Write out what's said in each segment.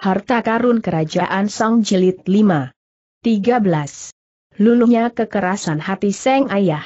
Harta Karun Kerajaan Song Jilid 5 13. Luluhnya kekerasan hati Seng Ayah.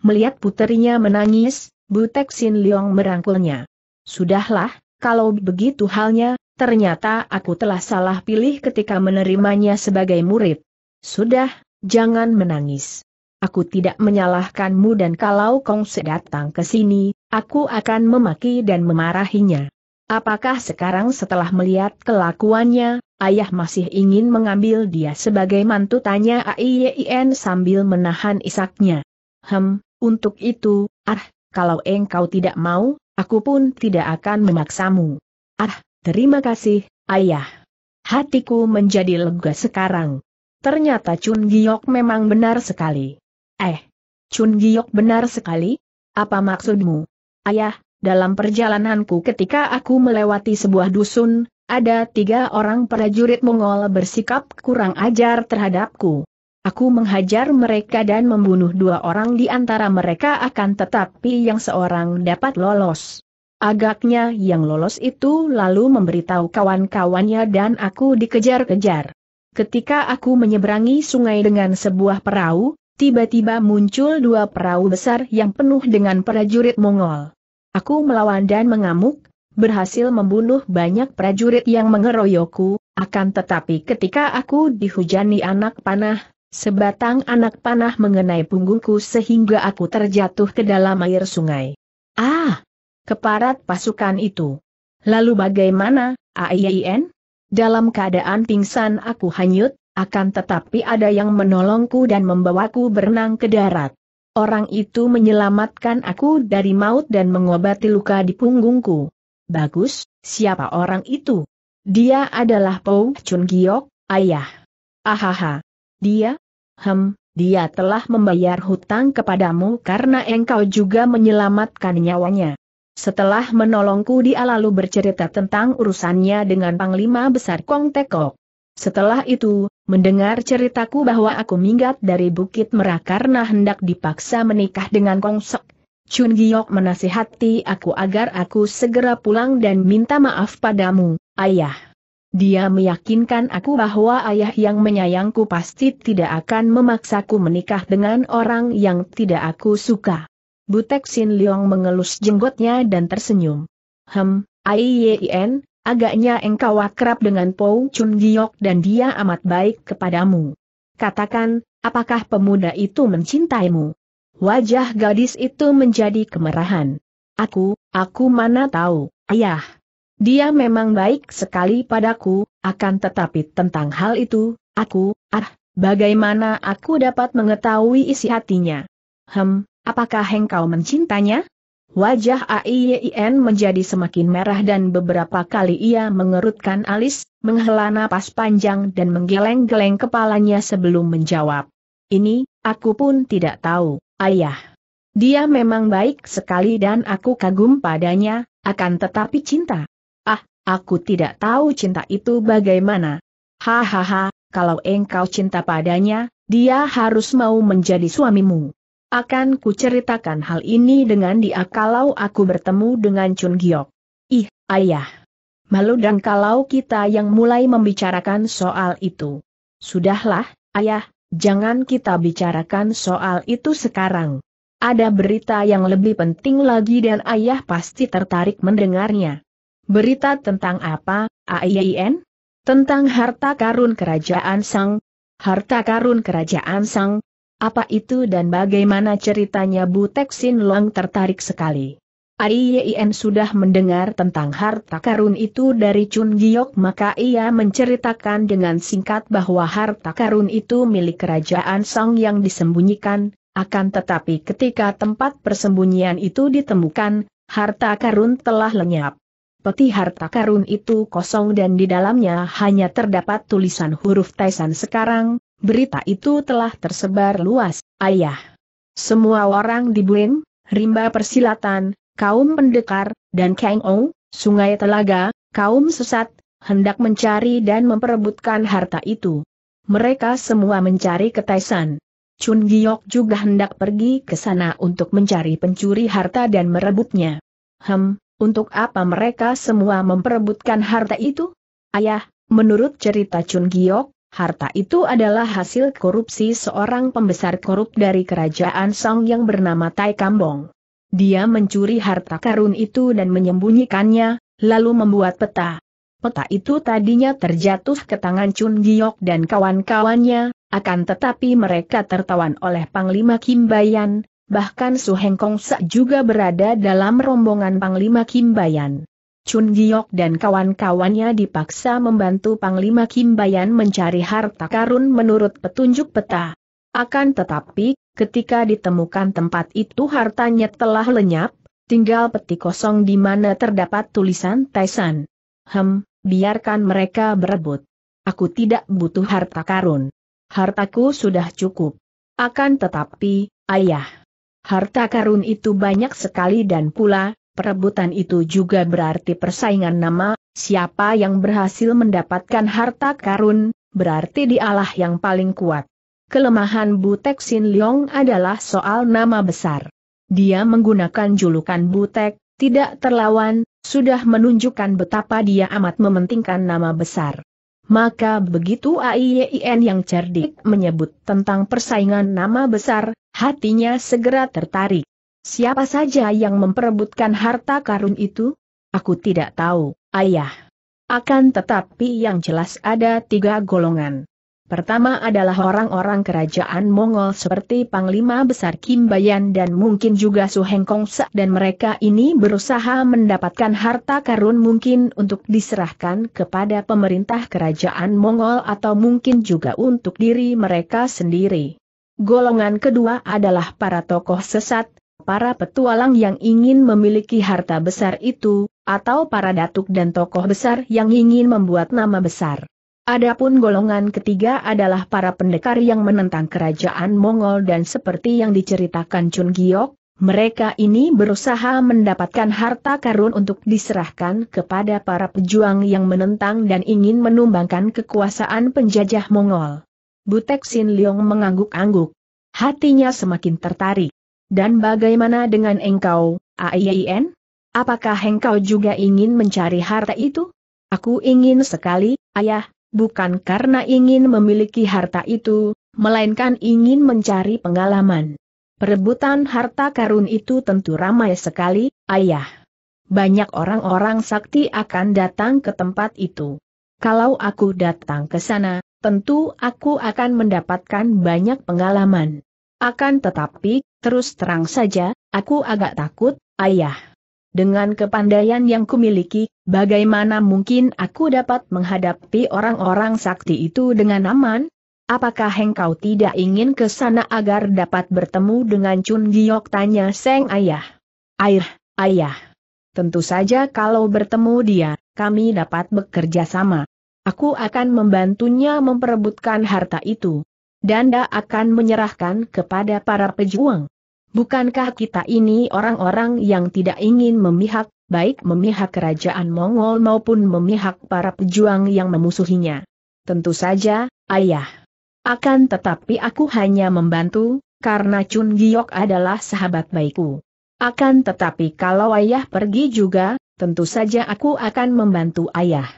Melihat puterinya menangis, Butek Sin Leong merangkulnya. Sudahlah, kalau begitu halnya, ternyata aku telah salah pilih ketika menerimanya sebagai murid. Sudah, jangan menangis. Aku tidak menyalahkanmu dan kalau Kong sedatang ke sini, aku akan memaki dan memarahinya. Apakah sekarang setelah melihat kelakuannya, ayah masih ingin mengambil dia sebagai mantu tanya Aiyin sambil menahan isaknya. Hem, untuk itu, ah, kalau engkau tidak mau, aku pun tidak akan memaksamu. Ah, terima kasih, ayah. Hatiku menjadi lega sekarang. Ternyata Chun Giok memang benar sekali. Eh, Chun Giok benar sekali? Apa maksudmu? Ayah, dalam perjalananku ketika aku melewati sebuah dusun, ada tiga orang prajurit Mongol bersikap kurang ajar terhadapku. Aku menghajar mereka dan membunuh dua orang di antara mereka akan tetapi yang seorang dapat lolos. Agaknya yang lolos itu lalu memberitahu kawan-kawannya dan aku dikejar-kejar. Ketika aku menyeberangi sungai dengan sebuah perahu, tiba-tiba muncul dua perahu besar yang penuh dengan prajurit Mongol. Aku melawan dan mengamuk, berhasil membunuh banyak prajurit yang mengeroyokku, akan tetapi ketika aku dihujani anak panah, sebatang anak panah mengenai punggungku sehingga aku terjatuh ke dalam air sungai. Ah! Keparat pasukan itu. Lalu bagaimana, AIN? Dalam keadaan pingsan aku hanyut, akan tetapi ada yang menolongku dan membawaku berenang ke darat. Orang itu menyelamatkan aku dari maut dan mengobati luka di punggungku. Bagus, siapa orang itu? Dia adalah Pou Chun Giok, ayah. Ahaha. Dia? Hem, dia telah membayar hutang kepadamu karena engkau juga menyelamatkan nyawanya. Setelah menolongku dia lalu bercerita tentang urusannya dengan Panglima Besar Kong Tekok. Setelah itu, mendengar ceritaku bahwa aku minggat dari Bukit Merah karena hendak dipaksa menikah dengan Kong Kongsek. Chun Giok menasihati aku agar aku segera pulang dan minta maaf padamu, ayah. Dia meyakinkan aku bahwa ayah yang menyayangku pasti tidak akan memaksaku menikah dengan orang yang tidak aku suka. Butek Sin Leong mengelus jenggotnya dan tersenyum. Hem, Aien, Agaknya engkau akrab dengan Po Chun Giok dan dia amat baik kepadamu. Katakan, apakah pemuda itu mencintaimu? Wajah gadis itu menjadi kemerahan. Aku, aku mana tahu, ayah. Dia memang baik sekali padaku, akan tetapi tentang hal itu, aku, ah, bagaimana aku dapat mengetahui isi hatinya? Hem, apakah engkau mencintanya? Wajah AIYIN menjadi semakin merah dan beberapa kali ia mengerutkan alis, menghela napas panjang dan menggeleng-geleng kepalanya sebelum menjawab. Ini, aku pun tidak tahu, ayah. Dia memang baik sekali dan aku kagum padanya, akan tetapi cinta. Ah, aku tidak tahu cinta itu bagaimana. Hahaha, kalau engkau cinta padanya, dia harus mau menjadi suamimu. Akan kuceritakan hal ini dengan dia kalau aku bertemu dengan Chun Giok. Ih, ayah. Malu dan kalau kita yang mulai membicarakan soal itu. Sudahlah, ayah, jangan kita bicarakan soal itu sekarang. Ada berita yang lebih penting lagi dan ayah pasti tertarik mendengarnya. Berita tentang apa, AIN? Tentang harta karun kerajaan sang. Harta karun kerajaan sang, apa itu dan bagaimana ceritanya Bu Sin Long tertarik sekali. Aiyen sudah mendengar tentang harta karun itu dari Chun Giok maka ia menceritakan dengan singkat bahwa harta karun itu milik kerajaan Song yang disembunyikan, akan tetapi ketika tempat persembunyian itu ditemukan, harta karun telah lenyap. Peti harta karun itu kosong dan di dalamnya hanya terdapat tulisan huruf Taisan sekarang, berita itu telah tersebar luas, ayah. Semua orang di Buin, rimba persilatan, kaum pendekar, dan Kang Ong, sungai telaga, kaum sesat, hendak mencari dan memperebutkan harta itu. Mereka semua mencari ketaisan. Chun Giok juga hendak pergi ke sana untuk mencari pencuri harta dan merebutnya. Hem, untuk apa mereka semua memperebutkan harta itu? Ayah, menurut cerita Chun Giok, Harta itu adalah hasil korupsi seorang pembesar korup dari kerajaan Song yang bernama Tai Kambong. Dia mencuri harta karun itu dan menyembunyikannya, lalu membuat peta. Peta itu tadinya terjatuh ke tangan Chun Giok dan kawan-kawannya, akan tetapi mereka tertawan oleh Panglima Kimbayan, bahkan Su Hengkong juga berada dalam rombongan Panglima Kimbayan. Chun Giok dan kawan-kawannya dipaksa membantu Panglima Kim Bayan mencari harta karun menurut petunjuk peta. Akan tetapi, ketika ditemukan tempat itu hartanya telah lenyap, tinggal peti kosong di mana terdapat tulisan Taisan. Hem, biarkan mereka berebut. Aku tidak butuh harta karun. Hartaku sudah cukup. Akan tetapi, ayah. Harta karun itu banyak sekali dan pula, Perebutan itu juga berarti persaingan nama, siapa yang berhasil mendapatkan harta karun, berarti dialah yang paling kuat. Kelemahan Butek Sin Leong adalah soal nama besar. Dia menggunakan julukan Butek, tidak terlawan, sudah menunjukkan betapa dia amat mementingkan nama besar. Maka begitu AIYIN e yang cerdik menyebut tentang persaingan nama besar, hatinya segera tertarik. Siapa saja yang memperebutkan harta karun itu? Aku tidak tahu, ayah. Akan tetapi yang jelas ada tiga golongan. Pertama adalah orang-orang kerajaan Mongol seperti Panglima Besar Kim Bayan dan mungkin juga Su Kongsa dan mereka ini berusaha mendapatkan harta karun mungkin untuk diserahkan kepada pemerintah kerajaan Mongol atau mungkin juga untuk diri mereka sendiri. Golongan kedua adalah para tokoh sesat, para petualang yang ingin memiliki harta besar itu, atau para datuk dan tokoh besar yang ingin membuat nama besar. Adapun golongan ketiga adalah para pendekar yang menentang kerajaan Mongol dan seperti yang diceritakan Chun Giok, mereka ini berusaha mendapatkan harta karun untuk diserahkan kepada para pejuang yang menentang dan ingin menumbangkan kekuasaan penjajah Mongol. Butek Sin Leong mengangguk-angguk. Hatinya semakin tertarik. Dan bagaimana dengan engkau, Aiyen? Apakah engkau juga ingin mencari harta itu? Aku ingin sekali, ayah, bukan karena ingin memiliki harta itu, melainkan ingin mencari pengalaman. Perebutan harta karun itu tentu ramai sekali, ayah. Banyak orang-orang sakti akan datang ke tempat itu. Kalau aku datang ke sana, tentu aku akan mendapatkan banyak pengalaman. Akan tetapi, Terus terang saja, aku agak takut, ayah. Dengan kepandaian yang kumiliki, bagaimana mungkin aku dapat menghadapi orang-orang sakti itu dengan aman? Apakah engkau tidak ingin ke sana agar dapat bertemu dengan Chun Giok? Tanya Seng Ayah. Air, Ayah. Tentu saja kalau bertemu dia, kami dapat bekerja sama. Aku akan membantunya memperebutkan harta itu. Danda akan menyerahkan kepada para pejuang. Bukankah kita ini orang-orang yang tidak ingin memihak, baik memihak kerajaan Mongol maupun memihak para pejuang yang memusuhinya? Tentu saja, ayah. Akan tetapi aku hanya membantu, karena Chun Giok adalah sahabat baikku. Akan tetapi kalau ayah pergi juga, tentu saja aku akan membantu ayah.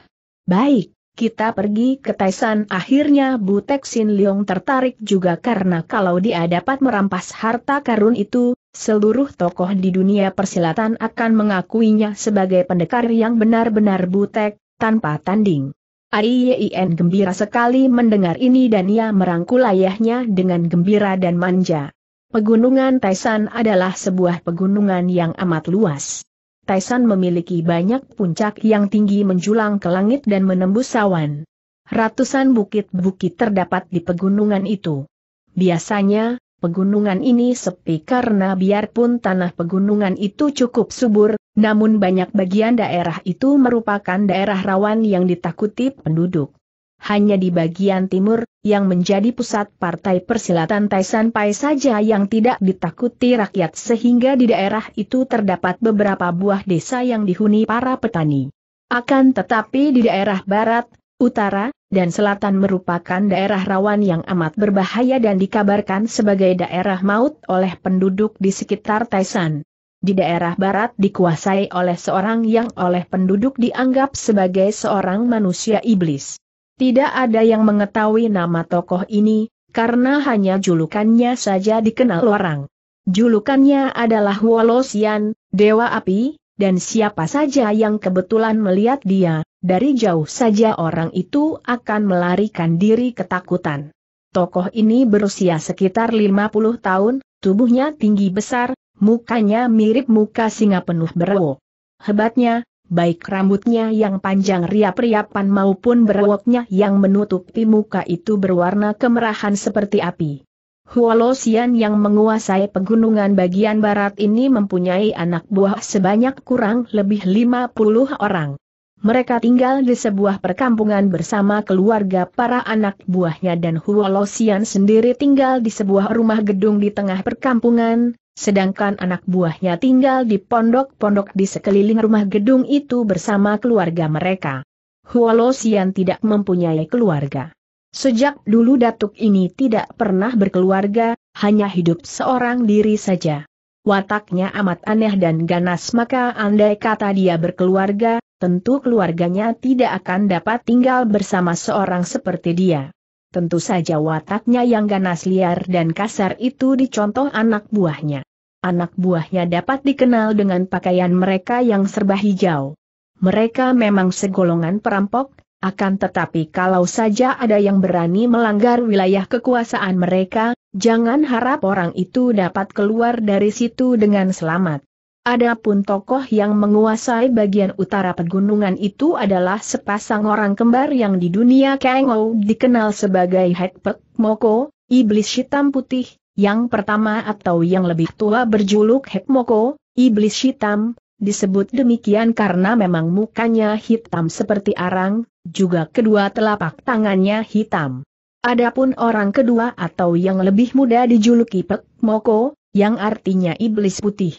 Baik, kita pergi ke Taisan akhirnya Butek Sin Leong tertarik juga karena kalau dia dapat merampas harta karun itu, seluruh tokoh di dunia persilatan akan mengakuinya sebagai pendekar yang benar-benar butek, tanpa tanding. Aien gembira sekali mendengar ini dan ia merangkul ayahnya dengan gembira dan manja. Pegunungan Taisan adalah sebuah pegunungan yang amat luas. Taisan memiliki banyak puncak yang tinggi menjulang ke langit dan menembus awan. Ratusan bukit-bukit terdapat di pegunungan itu. Biasanya, pegunungan ini sepi karena biarpun tanah pegunungan itu cukup subur, namun banyak bagian daerah itu merupakan daerah rawan yang ditakuti penduduk hanya di bagian timur, yang menjadi pusat partai persilatan Taisan Pai saja yang tidak ditakuti rakyat sehingga di daerah itu terdapat beberapa buah desa yang dihuni para petani. Akan tetapi di daerah barat, utara, dan selatan merupakan daerah rawan yang amat berbahaya dan dikabarkan sebagai daerah maut oleh penduduk di sekitar Taisan di daerah barat dikuasai oleh seorang yang oleh penduduk dianggap sebagai seorang manusia iblis. Tidak ada yang mengetahui nama tokoh ini, karena hanya julukannya saja dikenal orang. Julukannya adalah Wolosian, Dewa Api, dan siapa saja yang kebetulan melihat dia, dari jauh saja orang itu akan melarikan diri ketakutan. Tokoh ini berusia sekitar 50 tahun, tubuhnya tinggi besar, mukanya mirip muka singa penuh berwo. Hebatnya, baik rambutnya yang panjang riap-riapan maupun berwoknya yang menutupi muka itu berwarna kemerahan seperti api. Huolosian yang menguasai pegunungan bagian barat ini mempunyai anak buah sebanyak kurang lebih 50 orang. Mereka tinggal di sebuah perkampungan bersama keluarga para anak buahnya dan Huolosian sendiri tinggal di sebuah rumah gedung di tengah perkampungan, sedangkan anak buahnya tinggal di pondok-pondok di sekeliling rumah gedung itu bersama keluarga mereka. Huolosian Sian tidak mempunyai keluarga. Sejak dulu Datuk ini tidak pernah berkeluarga, hanya hidup seorang diri saja. Wataknya amat aneh dan ganas maka andai kata dia berkeluarga, tentu keluarganya tidak akan dapat tinggal bersama seorang seperti dia. Tentu saja wataknya yang ganas liar dan kasar itu dicontoh anak buahnya. Anak buahnya dapat dikenal dengan pakaian mereka yang serba hijau. Mereka memang segolongan perampok, akan tetapi kalau saja ada yang berani melanggar wilayah kekuasaan mereka, jangan harap orang itu dapat keluar dari situ dengan selamat. Adapun tokoh yang menguasai bagian utara pegunungan itu adalah sepasang orang kembar yang di dunia Kengou dikenal sebagai Hekpek Moko, iblis hitam putih, yang pertama atau yang lebih tua berjuluk Hekmoko, Iblis Hitam, disebut demikian karena memang mukanya hitam seperti arang, juga kedua telapak tangannya hitam. Adapun orang kedua atau yang lebih muda dijuluki Pek Moko, yang artinya iblis putih.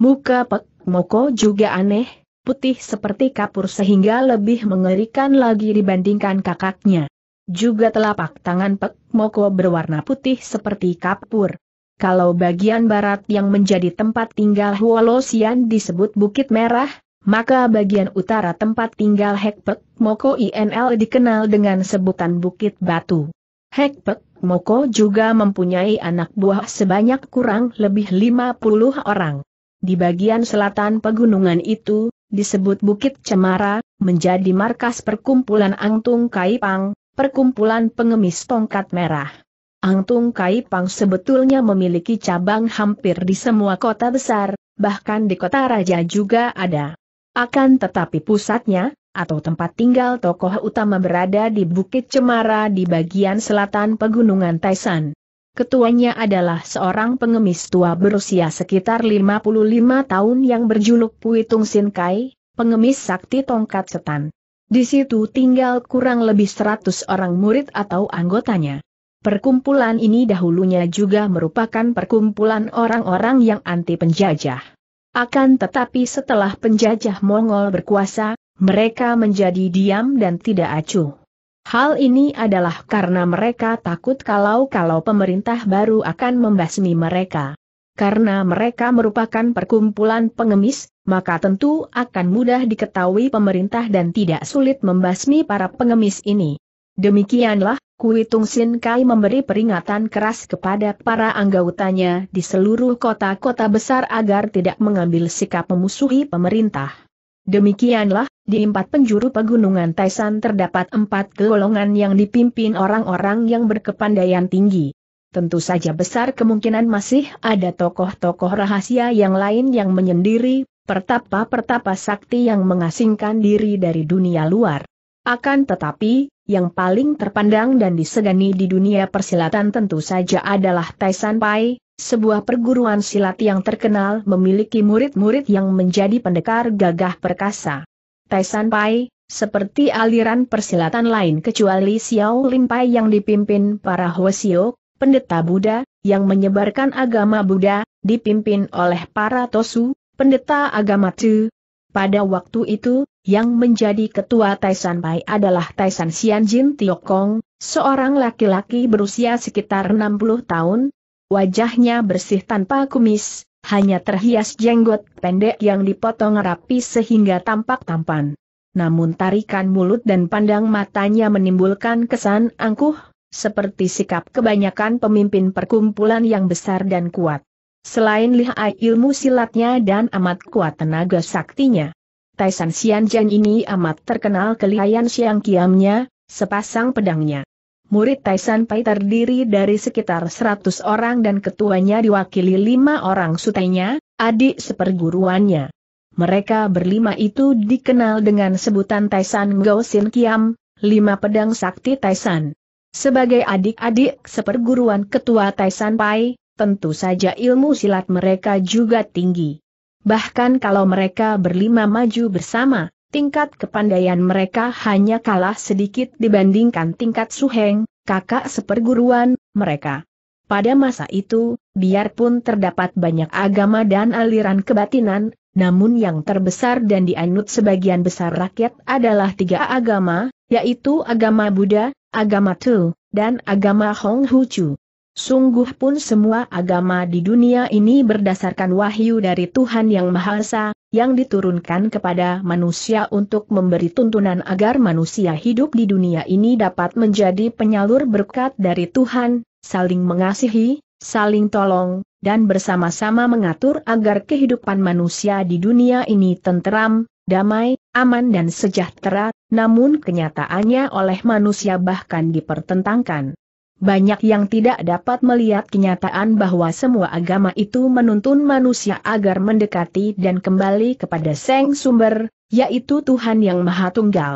Muka Pek Moko juga aneh, putih seperti kapur sehingga lebih mengerikan lagi dibandingkan kakaknya. Juga telapak tangan Pek Moko berwarna putih seperti kapur. Kalau bagian barat yang menjadi tempat tinggal Huolosian disebut Bukit Merah, maka bagian utara tempat tinggal Hekpek Moko INL dikenal dengan sebutan Bukit Batu. Hekpek Moko juga mempunyai anak buah sebanyak kurang lebih 50 orang. Di bagian selatan pegunungan itu, disebut Bukit Cemara, menjadi markas perkumpulan Angtung Kaipang, perkumpulan pengemis tongkat merah. Ang Tung Kai Pang sebetulnya memiliki cabang hampir di semua kota besar, bahkan di kota raja juga ada. Akan tetapi pusatnya, atau tempat tinggal tokoh utama berada di Bukit Cemara di bagian selatan Pegunungan Taisan. Ketuanya adalah seorang pengemis tua berusia sekitar 55 tahun yang berjuluk Puitung Sin Kai, pengemis sakti tongkat setan. Di situ tinggal kurang lebih seratus orang murid atau anggotanya. Perkumpulan ini dahulunya juga merupakan perkumpulan orang-orang yang anti penjajah. Akan tetapi setelah penjajah Mongol berkuasa, mereka menjadi diam dan tidak acuh. Hal ini adalah karena mereka takut kalau-kalau pemerintah baru akan membasmi mereka. Karena mereka merupakan perkumpulan pengemis, maka tentu akan mudah diketahui pemerintah dan tidak sulit membasmi para pengemis ini. Demikianlah, Kui Tung Sin Kai memberi peringatan keras kepada para anggotanya di seluruh kota-kota besar agar tidak mengambil sikap memusuhi pemerintah. Demikianlah, di empat penjuru pegunungan Taisan terdapat empat golongan yang dipimpin orang-orang yang berkepandaian tinggi. Tentu saja besar kemungkinan masih ada tokoh-tokoh rahasia yang lain yang menyendiri, pertapa-pertapa sakti yang mengasingkan diri dari dunia luar. Akan tetapi, yang paling terpandang dan disegani di dunia persilatan tentu saja adalah Taisan Pai, sebuah perguruan silat yang terkenal memiliki murid-murid yang menjadi pendekar gagah perkasa. Taisan Pai, seperti aliran persilatan lain kecuali Xiao Lim Pai yang dipimpin para Hwasio, pendeta Buddha, yang menyebarkan agama Buddha, dipimpin oleh para Tosu, pendeta agama Tu. Pada waktu itu, yang menjadi ketua Taisan Pai adalah Taisan Xianjin Tiokong, seorang laki-laki berusia sekitar 60 tahun. Wajahnya bersih tanpa kumis, hanya terhias jenggot pendek yang dipotong rapi sehingga tampak tampan. Namun tarikan mulut dan pandang matanya menimbulkan kesan angkuh, seperti sikap kebanyakan pemimpin perkumpulan yang besar dan kuat. Selain lihai ilmu silatnya dan amat kuat tenaga saktinya. Taisan Xianjian ini amat terkenal kelihayan siang kiamnya, sepasang pedangnya. Murid Taisan Pai terdiri dari sekitar 100 orang dan ketuanya diwakili lima orang sutainya, adik seperguruannya. Mereka berlima itu dikenal dengan sebutan Taisan Xin Kiam, lima pedang sakti Taisan. Sebagai adik-adik seperguruan ketua Taisan Pai, tentu saja ilmu silat mereka juga tinggi. Bahkan kalau mereka berlima maju bersama, tingkat kepandaian mereka hanya kalah sedikit dibandingkan tingkat Suheng, kakak seperguruan, mereka. Pada masa itu, biarpun terdapat banyak agama dan aliran kebatinan, namun yang terbesar dan dianut sebagian besar rakyat adalah tiga agama, yaitu agama Buddha, agama Tu, dan agama Hong Hucu. Sungguh pun semua agama di dunia ini berdasarkan wahyu dari Tuhan Yang Maha Esa, yang diturunkan kepada manusia untuk memberi tuntunan agar manusia hidup di dunia ini dapat menjadi penyalur berkat dari Tuhan, saling mengasihi, saling tolong, dan bersama-sama mengatur agar kehidupan manusia di dunia ini tenteram, damai, aman dan sejahtera, namun kenyataannya oleh manusia bahkan dipertentangkan banyak yang tidak dapat melihat kenyataan bahwa semua agama itu menuntun manusia agar mendekati dan kembali kepada seng Sumber, yaitu Tuhan Yang Maha Tunggal.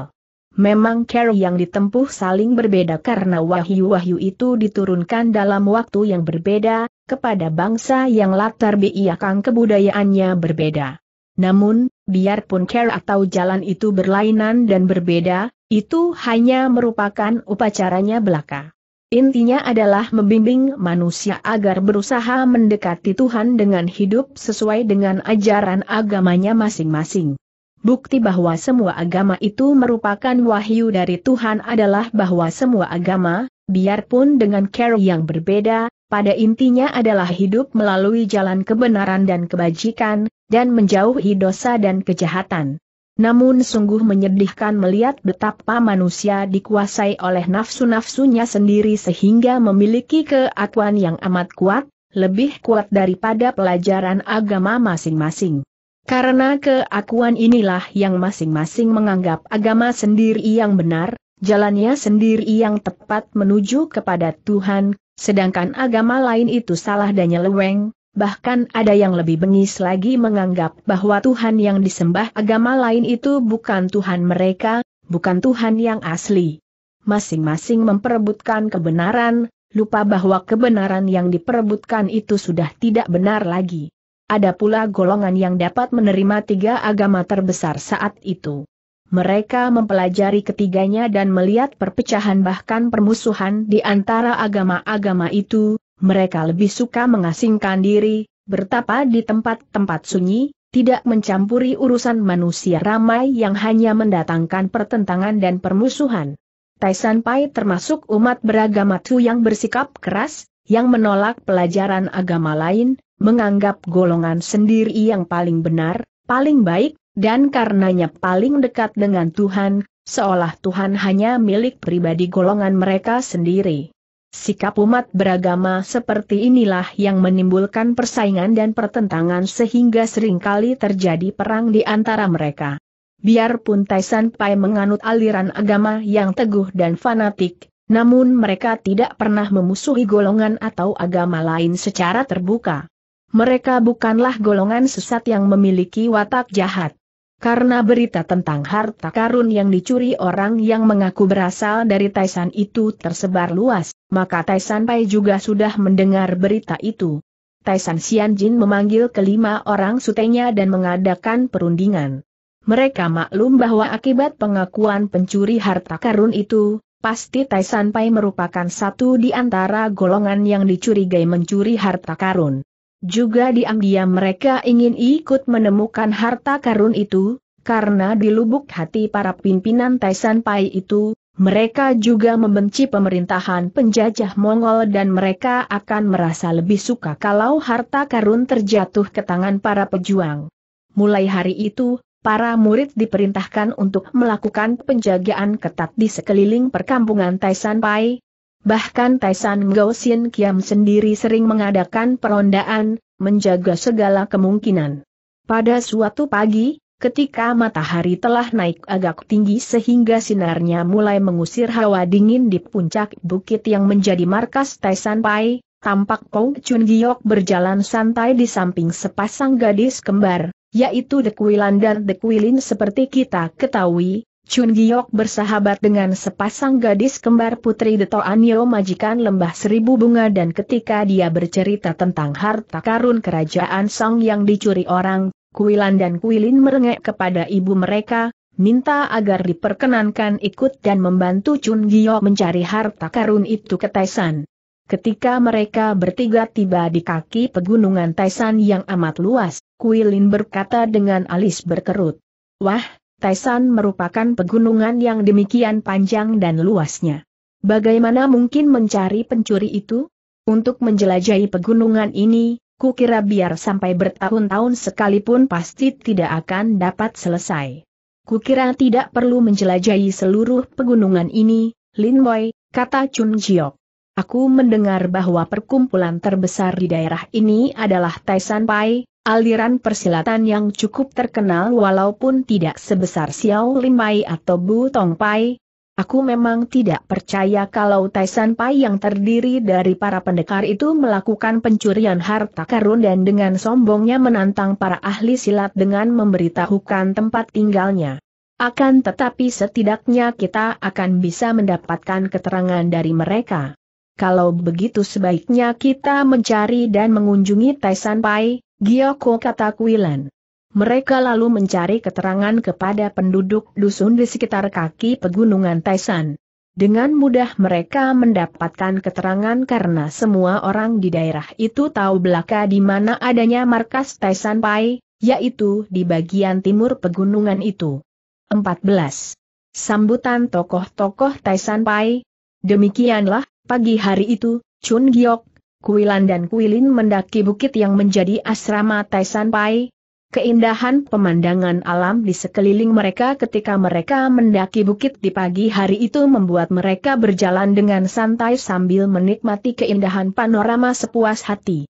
Memang cara yang ditempuh saling berbeda karena wahyu-wahyu itu diturunkan dalam waktu yang berbeda, kepada bangsa yang latar biakang kebudayaannya berbeda. Namun, biarpun cara atau jalan itu berlainan dan berbeda, itu hanya merupakan upacaranya belaka. Intinya adalah membimbing manusia agar berusaha mendekati Tuhan dengan hidup sesuai dengan ajaran agamanya masing-masing. Bukti bahwa semua agama itu merupakan wahyu dari Tuhan adalah bahwa semua agama, biarpun dengan cara yang berbeda, pada intinya adalah hidup melalui jalan kebenaran dan kebajikan, dan menjauhi dosa dan kejahatan. Namun sungguh menyedihkan melihat betapa manusia dikuasai oleh nafsu-nafsunya sendiri sehingga memiliki keakuan yang amat kuat, lebih kuat daripada pelajaran agama masing-masing. Karena keakuan inilah yang masing-masing menganggap agama sendiri yang benar, jalannya sendiri yang tepat menuju kepada Tuhan, sedangkan agama lain itu salah dan nyeleweng, Bahkan ada yang lebih bengis lagi menganggap bahwa Tuhan yang disembah agama lain itu bukan Tuhan mereka, bukan Tuhan yang asli. Masing-masing memperebutkan kebenaran, lupa bahwa kebenaran yang diperebutkan itu sudah tidak benar lagi. Ada pula golongan yang dapat menerima tiga agama terbesar saat itu. Mereka mempelajari ketiganya dan melihat perpecahan bahkan permusuhan di antara agama-agama itu, mereka lebih suka mengasingkan diri, bertapa di tempat-tempat sunyi, tidak mencampuri urusan manusia ramai yang hanya mendatangkan pertentangan dan permusuhan. Taisan Pai termasuk umat beragama Tu yang bersikap keras, yang menolak pelajaran agama lain, menganggap golongan sendiri yang paling benar, paling baik, dan karenanya paling dekat dengan Tuhan, seolah Tuhan hanya milik pribadi golongan mereka sendiri. Sikap umat beragama seperti inilah yang menimbulkan persaingan dan pertentangan sehingga seringkali terjadi perang di antara mereka. Biarpun Taisan Pai menganut aliran agama yang teguh dan fanatik, namun mereka tidak pernah memusuhi golongan atau agama lain secara terbuka. Mereka bukanlah golongan sesat yang memiliki watak jahat. Karena berita tentang harta karun yang dicuri orang yang mengaku berasal dari Taisan itu tersebar luas, maka Taisan Pai juga sudah mendengar berita itu. Taisan Xianjin memanggil kelima orang sutenya dan mengadakan perundingan. Mereka maklum bahwa akibat pengakuan pencuri harta karun itu, pasti Taisan Pai merupakan satu di antara golongan yang dicurigai mencuri harta karun. Juga diam-diam mereka ingin ikut menemukan harta karun itu, karena di lubuk hati para pimpinan Taisan Pai itu, mereka juga membenci pemerintahan penjajah Mongol dan mereka akan merasa lebih suka kalau harta karun terjatuh ke tangan para pejuang. Mulai hari itu, para murid diperintahkan untuk melakukan penjagaan ketat di sekeliling perkampungan Taisan Pai, Bahkan Taisan Gaussian Kiam sendiri sering mengadakan perondaan, menjaga segala kemungkinan. Pada suatu pagi, ketika matahari telah naik agak tinggi sehingga sinarnya mulai mengusir hawa dingin di puncak bukit yang menjadi markas Taisan Pai, tampak Pong Chun Giok berjalan santai di samping sepasang gadis kembar, yaitu Dekuilan dan Dekuilin seperti kita ketahui, Chun Giok bersahabat dengan sepasang gadis kembar putri Deto Anio majikan lembah seribu bunga dan ketika dia bercerita tentang harta karun kerajaan Song yang dicuri orang, Kuilan dan Kuilin merengek kepada ibu mereka, minta agar diperkenankan ikut dan membantu Chun Giok mencari harta karun itu ke Taisan. Ketika mereka bertiga tiba di kaki pegunungan Taisan yang amat luas, Kuilin berkata dengan alis berkerut. Wah, Taisan merupakan pegunungan yang demikian panjang dan luasnya. Bagaimana mungkin mencari pencuri itu? Untuk menjelajahi pegunungan ini, kukira biar sampai bertahun-tahun sekalipun pasti tidak akan dapat selesai. Kukira tidak perlu menjelajahi seluruh pegunungan ini, Lin Wei, kata Chun Jiok. Aku mendengar bahwa perkumpulan terbesar di daerah ini adalah Taisan Pai, Aliran persilatan yang cukup terkenal walaupun tidak sebesar Xiao Limai atau Bu Tong Pai, Aku memang tidak percaya kalau Taisan Pai yang terdiri dari para pendekar itu melakukan pencurian harta karun dan dengan sombongnya menantang para ahli silat dengan memberitahukan tempat tinggalnya. Akan tetapi setidaknya kita akan bisa mendapatkan keterangan dari mereka. Kalau begitu sebaiknya kita mencari dan mengunjungi Taisan Pai, Gioko kata Kuilan. Mereka lalu mencari keterangan kepada penduduk dusun di sekitar kaki pegunungan Taisan. Dengan mudah mereka mendapatkan keterangan karena semua orang di daerah itu tahu belaka di mana adanya markas Taisan Pai, yaitu di bagian timur pegunungan itu. 14. Sambutan tokoh-tokoh Taisan Pai Demikianlah, pagi hari itu, Chun Giok, Kuilan dan Kuilin mendaki bukit yang menjadi asrama Taisan Pai. Keindahan pemandangan alam di sekeliling mereka ketika mereka mendaki bukit di pagi hari itu membuat mereka berjalan dengan santai sambil menikmati keindahan panorama sepuas hati.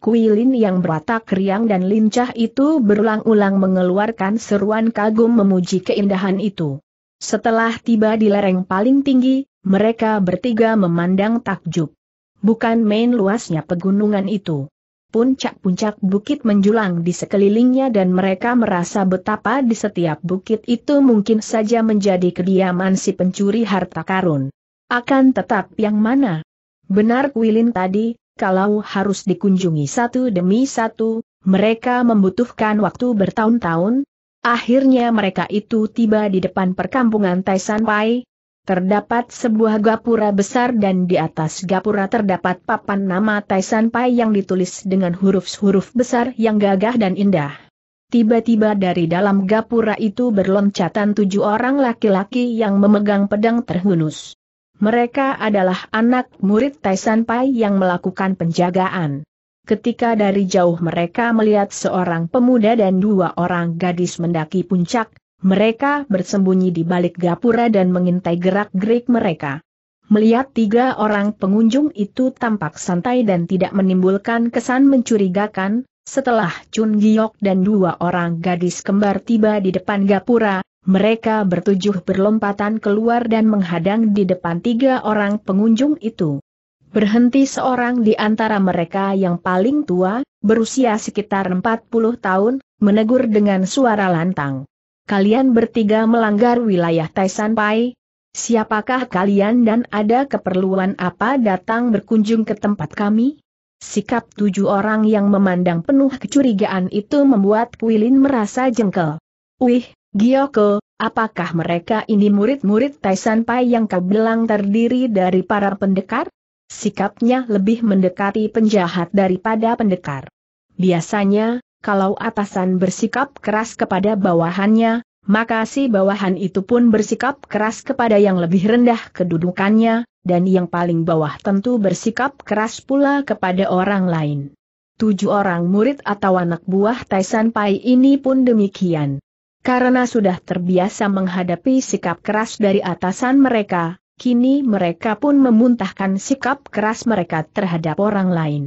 Kuilin yang beratak riang dan lincah itu berulang-ulang mengeluarkan seruan kagum memuji keindahan itu. Setelah tiba di lereng paling tinggi, mereka bertiga memandang takjub. Bukan main luasnya pegunungan itu. Puncak-puncak bukit menjulang di sekelilingnya dan mereka merasa betapa di setiap bukit itu mungkin saja menjadi kediaman si pencuri harta karun. Akan tetap yang mana? Benar Kuilin tadi, kalau harus dikunjungi satu demi satu, mereka membutuhkan waktu bertahun-tahun. Akhirnya mereka itu tiba di depan perkampungan Taisan Pai. Terdapat sebuah gapura besar dan di atas gapura terdapat papan nama Taisan Pai yang ditulis dengan huruf-huruf besar yang gagah dan indah. Tiba-tiba dari dalam gapura itu berloncatan tujuh orang laki-laki yang memegang pedang terhunus. Mereka adalah anak murid Taisan Pai yang melakukan penjagaan. Ketika dari jauh mereka melihat seorang pemuda dan dua orang gadis mendaki puncak, mereka bersembunyi di balik gapura dan mengintai gerak-gerik mereka. Melihat tiga orang pengunjung itu tampak santai dan tidak menimbulkan kesan mencurigakan, setelah Chun Giok dan dua orang gadis kembar tiba di depan gapura, mereka bertujuh berlompatan keluar dan menghadang di depan tiga orang pengunjung itu. Berhenti seorang di antara mereka yang paling tua, berusia sekitar 40 tahun, menegur dengan suara lantang kalian bertiga melanggar wilayah Taisan Pai? Siapakah kalian dan ada keperluan apa datang berkunjung ke tempat kami? Sikap tujuh orang yang memandang penuh kecurigaan itu membuat Kuilin merasa jengkel. Wih, Gioko, apakah mereka ini murid-murid Taisan Pai yang kau bilang terdiri dari para pendekar? Sikapnya lebih mendekati penjahat daripada pendekar. Biasanya, kalau atasan bersikap keras kepada bawahannya, maka si bawahan itu pun bersikap keras kepada yang lebih rendah kedudukannya, dan yang paling bawah tentu bersikap keras pula kepada orang lain. Tujuh orang murid atau anak buah Taisan Pai ini pun demikian. Karena sudah terbiasa menghadapi sikap keras dari atasan mereka, kini mereka pun memuntahkan sikap keras mereka terhadap orang lain.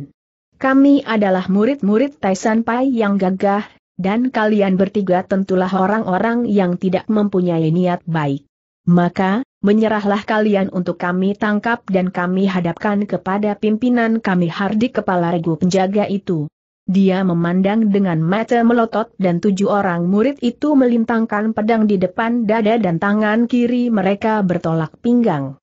Kami adalah murid-murid Taisan Pai yang gagah, dan kalian bertiga tentulah orang-orang yang tidak mempunyai niat baik. Maka, menyerahlah kalian untuk kami tangkap dan kami hadapkan kepada pimpinan kami Hardik Kepala Regu Penjaga itu. Dia memandang dengan mata melotot dan tujuh orang murid itu melintangkan pedang di depan dada dan tangan kiri mereka bertolak pinggang.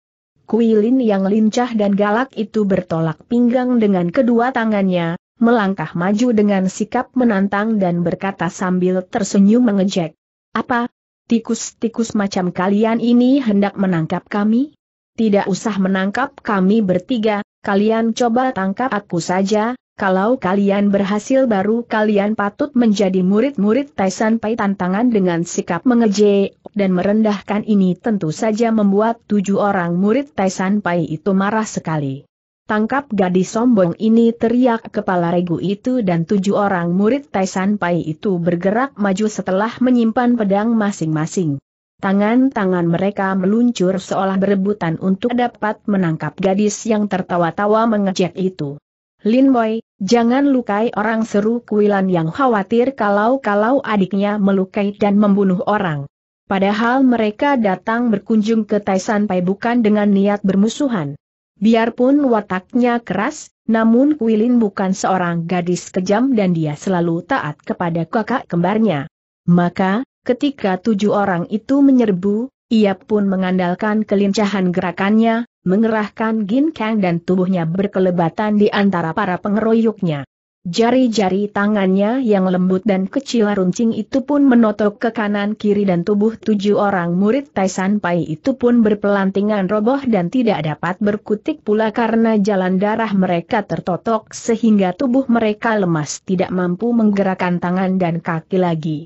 Kuilin yang lincah dan galak itu bertolak pinggang dengan kedua tangannya, melangkah maju dengan sikap menantang dan berkata sambil tersenyum mengejek. Apa? Tikus-tikus macam kalian ini hendak menangkap kami? Tidak usah menangkap kami bertiga, kalian coba tangkap aku saja, kalau kalian berhasil baru kalian patut menjadi murid-murid Taisan Pai tantangan dengan sikap mengejek dan merendahkan ini tentu saja membuat tujuh orang murid Taisan Pai itu marah sekali. Tangkap gadis sombong ini teriak kepala regu itu dan tujuh orang murid Taisan Pai itu bergerak maju setelah menyimpan pedang masing-masing. Tangan-tangan mereka meluncur seolah berebutan untuk dapat menangkap gadis yang tertawa-tawa mengejek itu. Lin Boy, jangan lukai orang seru Kuilan yang khawatir kalau-kalau adiknya melukai dan membunuh orang. Padahal mereka datang berkunjung ke Taisan Pai bukan dengan niat bermusuhan. Biarpun wataknya keras, namun Kuilin bukan seorang gadis kejam dan dia selalu taat kepada kakak kembarnya. Maka, ketika tujuh orang itu menyerbu, ia pun mengandalkan kelincahan gerakannya, mengerahkan gin kang dan tubuhnya berkelebatan di antara para pengeroyoknya. Jari-jari tangannya yang lembut dan kecil runcing itu pun menotok ke kanan kiri dan tubuh tujuh orang murid Taisan Pai itu pun berpelantingan roboh dan tidak dapat berkutik pula karena jalan darah mereka tertotok sehingga tubuh mereka lemas tidak mampu menggerakkan tangan dan kaki lagi.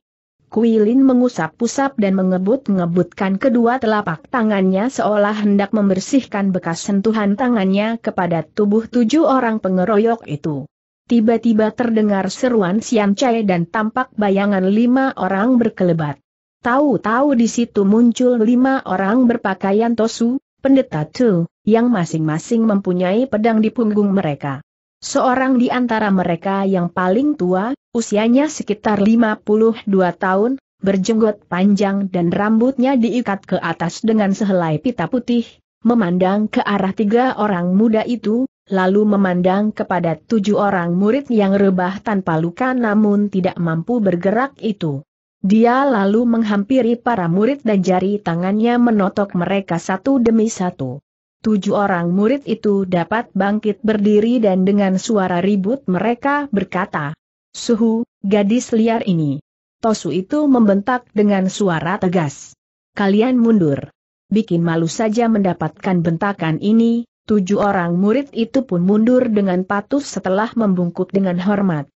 Kuilin mengusap-usap dan mengebut-ngebutkan kedua telapak tangannya seolah hendak membersihkan bekas sentuhan tangannya kepada tubuh tujuh orang pengeroyok itu. Tiba-tiba terdengar seruan Sian Chai dan tampak bayangan lima orang berkelebat. Tahu-tahu di situ muncul lima orang berpakaian tosu, pendeta tu, yang masing-masing mempunyai pedang di punggung mereka. Seorang di antara mereka yang paling tua, usianya sekitar 52 tahun, berjenggot panjang dan rambutnya diikat ke atas dengan sehelai pita putih, memandang ke arah tiga orang muda itu, lalu memandang kepada tujuh orang murid yang rebah tanpa luka namun tidak mampu bergerak itu. Dia lalu menghampiri para murid dan jari tangannya menotok mereka satu demi satu. Tujuh orang murid itu dapat bangkit berdiri dan dengan suara ribut mereka berkata, Suhu, gadis liar ini. Tosu itu membentak dengan suara tegas. Kalian mundur. Bikin malu saja mendapatkan bentakan ini, tujuh orang murid itu pun mundur dengan patuh setelah membungkuk dengan hormat.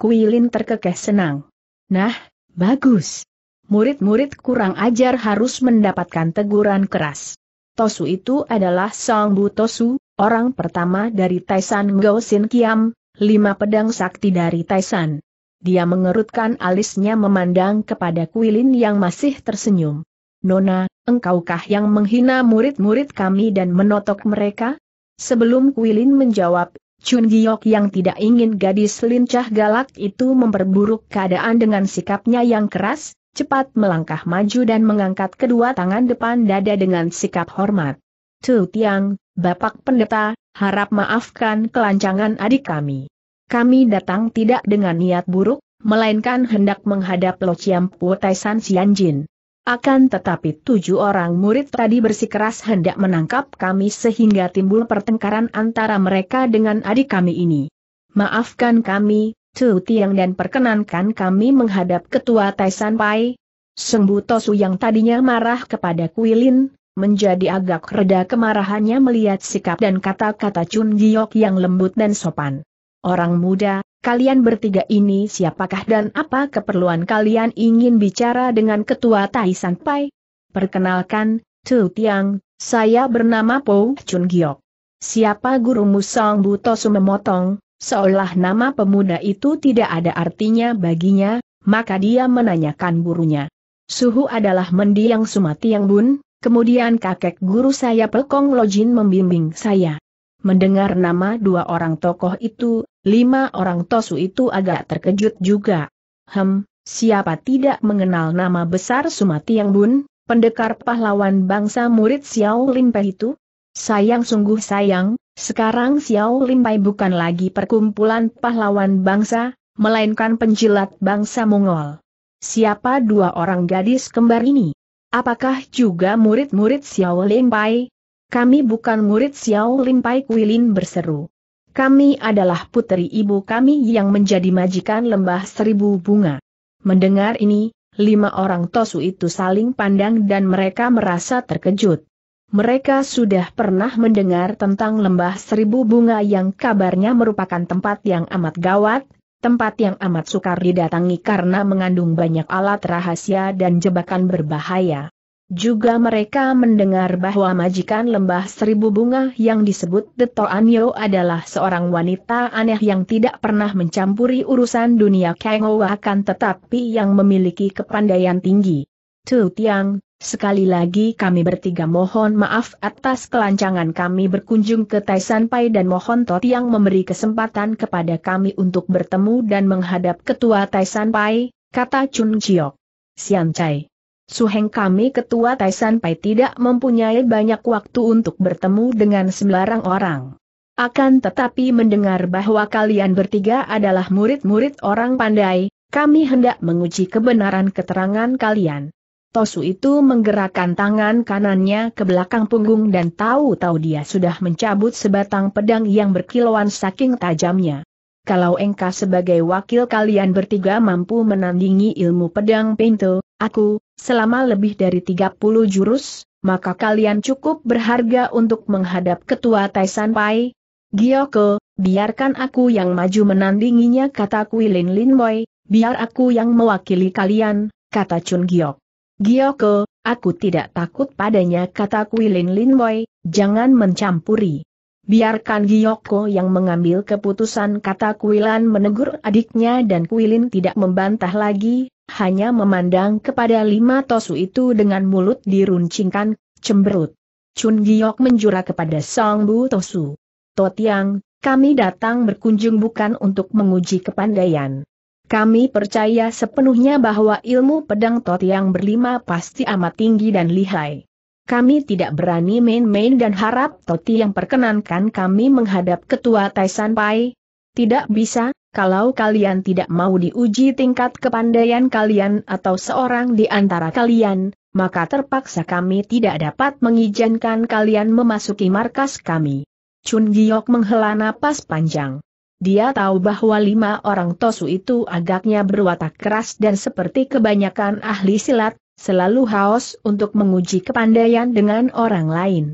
Kuilin terkekeh senang. Nah, bagus. Murid-murid kurang ajar harus mendapatkan teguran keras. Tosu itu adalah Song Bu Tosu, orang pertama dari Taisan Sin Kiam, lima pedang sakti dari Taisan. Dia mengerutkan alisnya memandang kepada Kuilin yang masih tersenyum. Nona, engkaukah yang menghina murid-murid kami dan menotok mereka? Sebelum Kuilin menjawab, Chun Giok yang tidak ingin gadis lincah galak itu memperburuk keadaan dengan sikapnya yang keras, cepat melangkah maju dan mengangkat kedua tangan depan dada dengan sikap hormat. Tu Tiang, Bapak Pendeta, harap maafkan kelancangan adik kami. Kami datang tidak dengan niat buruk, melainkan hendak menghadap Lo Chiam San Taisan Jin. Akan tetapi tujuh orang murid tadi bersikeras hendak menangkap kami sehingga timbul pertengkaran antara mereka dengan adik kami ini. Maafkan kami, Tu Tiang dan perkenankan kami menghadap ketua Taisan Pai. Sengbu Tosu yang tadinya marah kepada Kuilin, Menjadi agak reda kemarahannya melihat sikap dan kata-kata Chun Giok yang lembut dan sopan. Orang muda, kalian bertiga ini siapakah dan apa keperluan kalian ingin bicara dengan ketua Tai San Pai? Perkenalkan, Tu Tiang, saya bernama Po Chun Giok. Siapa gurumu Song Buto Sumemotong, seolah nama pemuda itu tidak ada artinya baginya, maka dia menanyakan gurunya. Suhu adalah mendiang sumati yang Bun, Kemudian kakek guru saya Pelkong Lojin membimbing saya. Mendengar nama dua orang tokoh itu, lima orang tosu itu agak terkejut juga. Hem, siapa tidak mengenal nama besar Sumatiang Bun, pendekar pahlawan bangsa murid Xiao Limpei itu? Sayang sungguh sayang, sekarang Xiao Limpei bukan lagi perkumpulan pahlawan bangsa, melainkan penjilat bangsa Mongol. Siapa dua orang gadis kembar ini? Apakah juga murid-murid Xiao Limpai? Kami bukan murid Xiao Limpai Kuilin berseru. Kami adalah putri ibu kami yang menjadi majikan lembah seribu bunga. Mendengar ini, lima orang tosu itu saling pandang dan mereka merasa terkejut. Mereka sudah pernah mendengar tentang lembah seribu bunga yang kabarnya merupakan tempat yang amat gawat, tempat yang amat sukar didatangi karena mengandung banyak alat rahasia dan jebakan berbahaya. Juga mereka mendengar bahwa majikan lembah seribu bunga yang disebut Deto Anyo adalah seorang wanita aneh yang tidak pernah mencampuri urusan dunia Kengo tetapi yang memiliki kepandaian tinggi. Tu Tiang, Sekali lagi kami bertiga mohon maaf atas kelancangan kami berkunjung ke Taisan Pai dan mohon Tot yang memberi kesempatan kepada kami untuk bertemu dan menghadap Ketua Taisan Pai, kata Chun Chiok. Sian Chai. Suheng kami Ketua Taisan Pai tidak mempunyai banyak waktu untuk bertemu dengan sembarang orang. Akan tetapi mendengar bahwa kalian bertiga adalah murid-murid orang pandai, kami hendak menguji kebenaran keterangan kalian. Tosu itu menggerakkan tangan kanannya ke belakang punggung dan tahu-tahu dia sudah mencabut sebatang pedang yang berkilauan saking tajamnya. Kalau engkau sebagai wakil kalian bertiga mampu menandingi ilmu pedang pintu, aku, selama lebih dari 30 jurus, maka kalian cukup berharga untuk menghadap ketua Taisan Pai. Gioko, biarkan aku yang maju menandinginya kata Kuilin Boy, biar aku yang mewakili kalian, kata Chun Giok. Gioko, aku tidak takut padanya kata Kuilin Linboy, jangan mencampuri. Biarkan Gioko yang mengambil keputusan kata Kuilan menegur adiknya dan Kuilin tidak membantah lagi, hanya memandang kepada lima tosu itu dengan mulut diruncingkan, cemberut. Chun Giok menjura kepada Song Bu Tosu. Totiang, kami datang berkunjung bukan untuk menguji kepandaian. Kami percaya sepenuhnya bahwa ilmu pedang Tot yang berlima pasti amat tinggi dan lihai. Kami tidak berani main-main dan harap Toti yang perkenankan kami menghadap Ketua Taisan Pai. Tidak bisa, kalau kalian tidak mau diuji tingkat kepandaian kalian atau seorang di antara kalian, maka terpaksa kami tidak dapat mengizinkan kalian memasuki markas kami. Chun Giok menghela napas panjang. Dia tahu bahwa lima orang Tosu itu agaknya berwatak keras dan seperti kebanyakan ahli silat, selalu haus untuk menguji kepandaian dengan orang lain.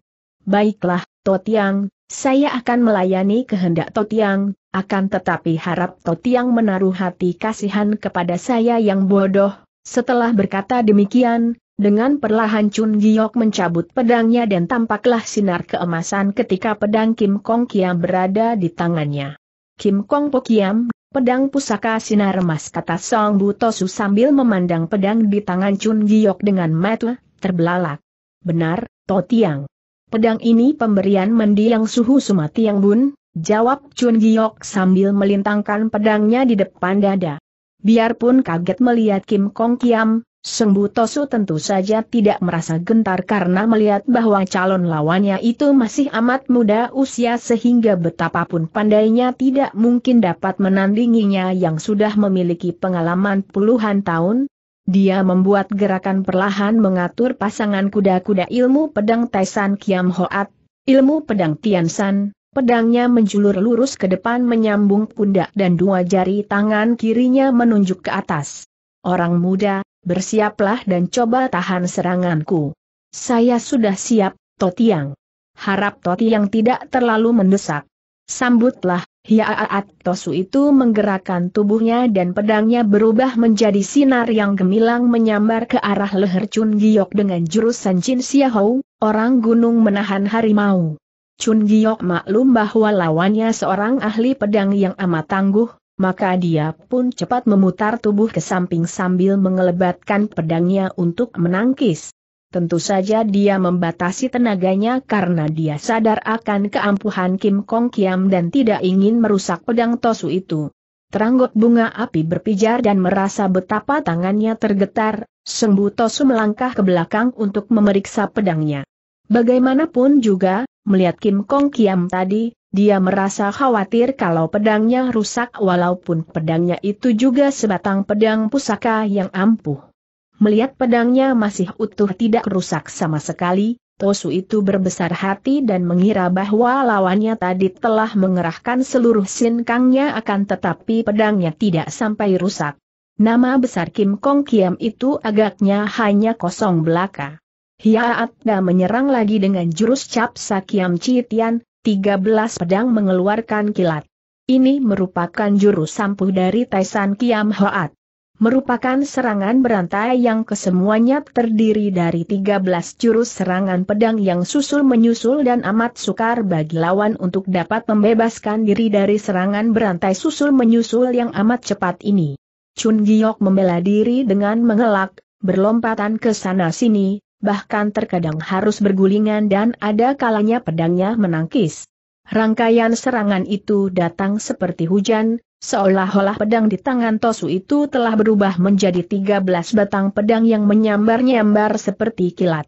Baiklah, Totiang, saya akan melayani kehendak Totiang, akan tetapi harap Totiang menaruh hati kasihan kepada saya yang bodoh. Setelah berkata demikian, dengan perlahan Chun Giok mencabut pedangnya dan tampaklah sinar keemasan ketika pedang Kim Kong Kiam berada di tangannya. Kim Kong Kiam, pedang pusaka sinar emas kata Song Bu Butosu sambil memandang pedang di tangan Chun Giok dengan mata terbelalak. Benar, Totiang. Pedang ini pemberian mendiang suhu Sumatiang Bun, jawab Chun Giok sambil melintangkan pedangnya di depan dada. Biarpun kaget melihat Kim Kong Kiam, Sembu Tosu tentu saja tidak merasa gentar karena melihat bahwa calon lawannya itu masih amat muda usia sehingga betapapun pandainya tidak mungkin dapat menandinginya yang sudah memiliki pengalaman puluhan tahun. Dia membuat gerakan perlahan mengatur pasangan kuda-kuda ilmu pedang Taisan Kiam Hoat, ilmu pedang Tiansan, pedangnya menjulur lurus ke depan menyambung pundak dan dua jari tangan kirinya menunjuk ke atas. Orang muda, Bersiaplah dan coba tahan seranganku. Saya sudah siap, Totiang. Harap Totiang tidak terlalu mendesak. Sambutlah, Hiaat Tosu itu menggerakkan tubuhnya dan pedangnya berubah menjadi sinar yang gemilang menyambar ke arah leher Chun Giok dengan jurusan Jin Hou, orang gunung menahan harimau. Chun Giok maklum bahwa lawannya seorang ahli pedang yang amat tangguh, maka dia pun cepat memutar tubuh ke samping sambil mengelebatkan pedangnya untuk menangkis. Tentu saja dia membatasi tenaganya karena dia sadar akan keampuhan Kim Kong Kiam dan tidak ingin merusak pedang Tosu itu. Teranggot bunga api berpijar dan merasa betapa tangannya tergetar, Sembu Tosu melangkah ke belakang untuk memeriksa pedangnya. Bagaimanapun juga, melihat Kim Kong Kiam tadi, dia merasa khawatir kalau pedangnya rusak walaupun pedangnya itu juga sebatang pedang pusaka yang ampuh. Melihat pedangnya masih utuh tidak rusak sama sekali, Tosu itu berbesar hati dan mengira bahwa lawannya tadi telah mengerahkan seluruh sinkangnya akan tetapi pedangnya tidak sampai rusak. Nama besar Kim Kong Kiam itu agaknya hanya kosong belaka. Hiaatda menyerang lagi dengan jurus cap Sakiam Citian, 13 pedang mengeluarkan kilat. Ini merupakan jurus sampuh dari Taisan Kiam Hoat. Merupakan serangan berantai yang kesemuanya terdiri dari 13 jurus serangan pedang yang susul-menyusul dan amat sukar bagi lawan untuk dapat membebaskan diri dari serangan berantai susul-menyusul yang amat cepat ini. Chun Giok membela diri dengan mengelak, berlompatan ke sana-sini, bahkan terkadang harus bergulingan dan ada kalanya pedangnya menangkis. Rangkaian serangan itu datang seperti hujan, seolah-olah pedang di tangan Tosu itu telah berubah menjadi 13 batang pedang yang menyambar-nyambar seperti kilat.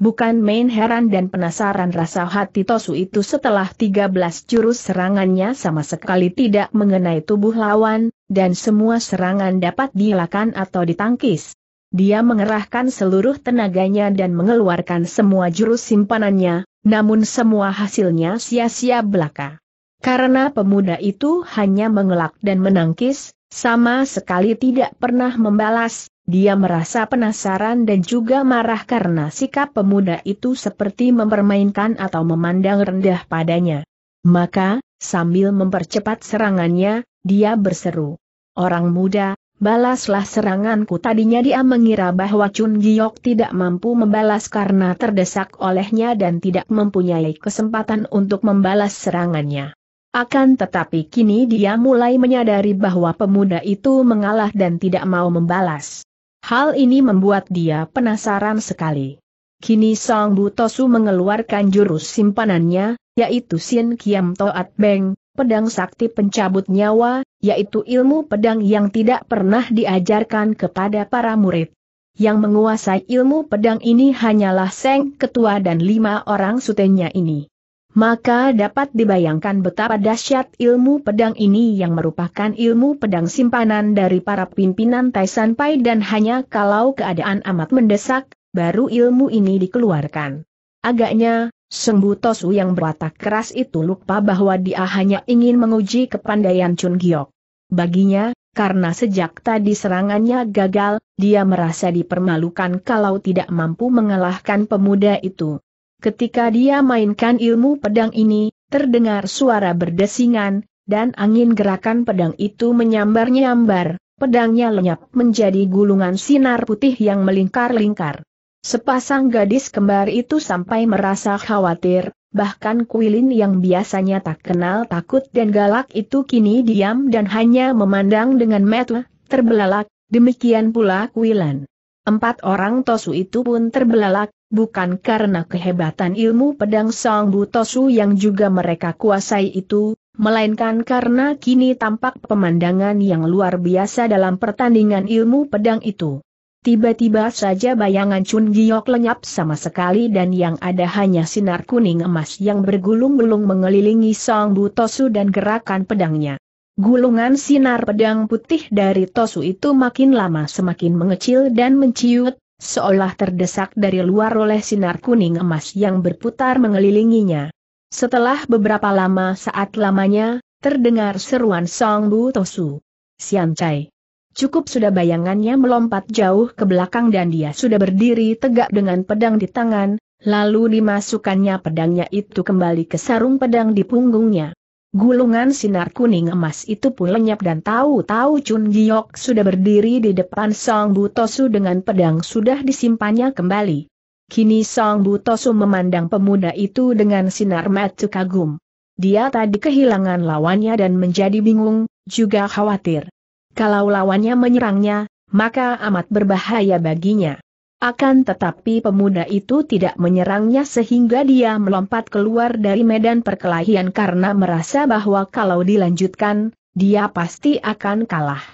Bukan main heran dan penasaran rasa hati Tosu itu setelah 13 jurus serangannya sama sekali tidak mengenai tubuh lawan, dan semua serangan dapat dilakukan atau ditangkis. Dia mengerahkan seluruh tenaganya dan mengeluarkan semua jurus simpanannya, namun semua hasilnya sia-sia belaka. Karena pemuda itu hanya mengelak dan menangkis, sama sekali tidak pernah membalas, dia merasa penasaran dan juga marah karena sikap pemuda itu seperti mempermainkan atau memandang rendah padanya. Maka, sambil mempercepat serangannya, dia berseru. Orang muda, balaslah seranganku tadinya dia mengira bahwa Chun Giok tidak mampu membalas karena terdesak olehnya dan tidak mempunyai kesempatan untuk membalas serangannya. Akan tetapi kini dia mulai menyadari bahwa pemuda itu mengalah dan tidak mau membalas. Hal ini membuat dia penasaran sekali. Kini Song Butosu mengeluarkan jurus simpanannya, yaitu Sin Kiam Toat Beng, pedang sakti pencabut nyawa, yaitu ilmu pedang yang tidak pernah diajarkan kepada para murid. Yang menguasai ilmu pedang ini hanyalah Seng Ketua dan lima orang sutenya ini. Maka dapat dibayangkan betapa dahsyat ilmu pedang ini yang merupakan ilmu pedang simpanan dari para pimpinan Taisan Pai dan hanya kalau keadaan amat mendesak, baru ilmu ini dikeluarkan. Agaknya, Sembu Tosu yang berwatak keras itu lupa bahwa dia hanya ingin menguji kepandaian Chun Giok. Baginya, karena sejak tadi serangannya gagal, dia merasa dipermalukan kalau tidak mampu mengalahkan pemuda itu. Ketika dia mainkan ilmu pedang ini, terdengar suara berdesingan, dan angin gerakan pedang itu menyambar-nyambar, pedangnya lenyap menjadi gulungan sinar putih yang melingkar-lingkar. Sepasang gadis kembar itu sampai merasa khawatir, bahkan Kuilin yang biasanya tak kenal takut dan galak itu kini diam dan hanya memandang dengan mata terbelalak, demikian pula Kuilan. Empat orang Tosu itu pun terbelalak, bukan karena kehebatan ilmu pedang Song Bu Tosu yang juga mereka kuasai itu, melainkan karena kini tampak pemandangan yang luar biasa dalam pertandingan ilmu pedang itu. Tiba-tiba saja bayangan Chun Giok lenyap sama sekali dan yang ada hanya sinar kuning emas yang bergulung-gulung mengelilingi Song Bu Tosu dan gerakan pedangnya. Gulungan sinar pedang putih dari Tosu itu makin lama semakin mengecil dan menciut, seolah terdesak dari luar oleh sinar kuning emas yang berputar mengelilinginya. Setelah beberapa lama saat lamanya, terdengar seruan Song Bu Tosu. Sian Chai. Cukup sudah bayangannya melompat jauh ke belakang dan dia sudah berdiri tegak dengan pedang di tangan, lalu dimasukkannya pedangnya itu kembali ke sarung pedang di punggungnya. Gulungan sinar kuning emas itu pun lenyap dan tahu-tahu Chun Giok sudah berdiri di depan Song Butosu dengan pedang sudah disimpannya kembali. Kini Song Butosu memandang pemuda itu dengan sinar mata kagum. Dia tadi kehilangan lawannya dan menjadi bingung, juga khawatir. Kalau lawannya menyerangnya, maka amat berbahaya baginya. Akan tetapi pemuda itu tidak menyerangnya sehingga dia melompat keluar dari medan perkelahian karena merasa bahwa kalau dilanjutkan, dia pasti akan kalah.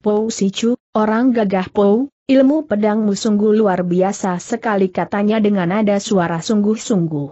Pou Sichu, orang gagah Pou, ilmu pedangmu sungguh luar biasa sekali katanya dengan nada suara sungguh-sungguh.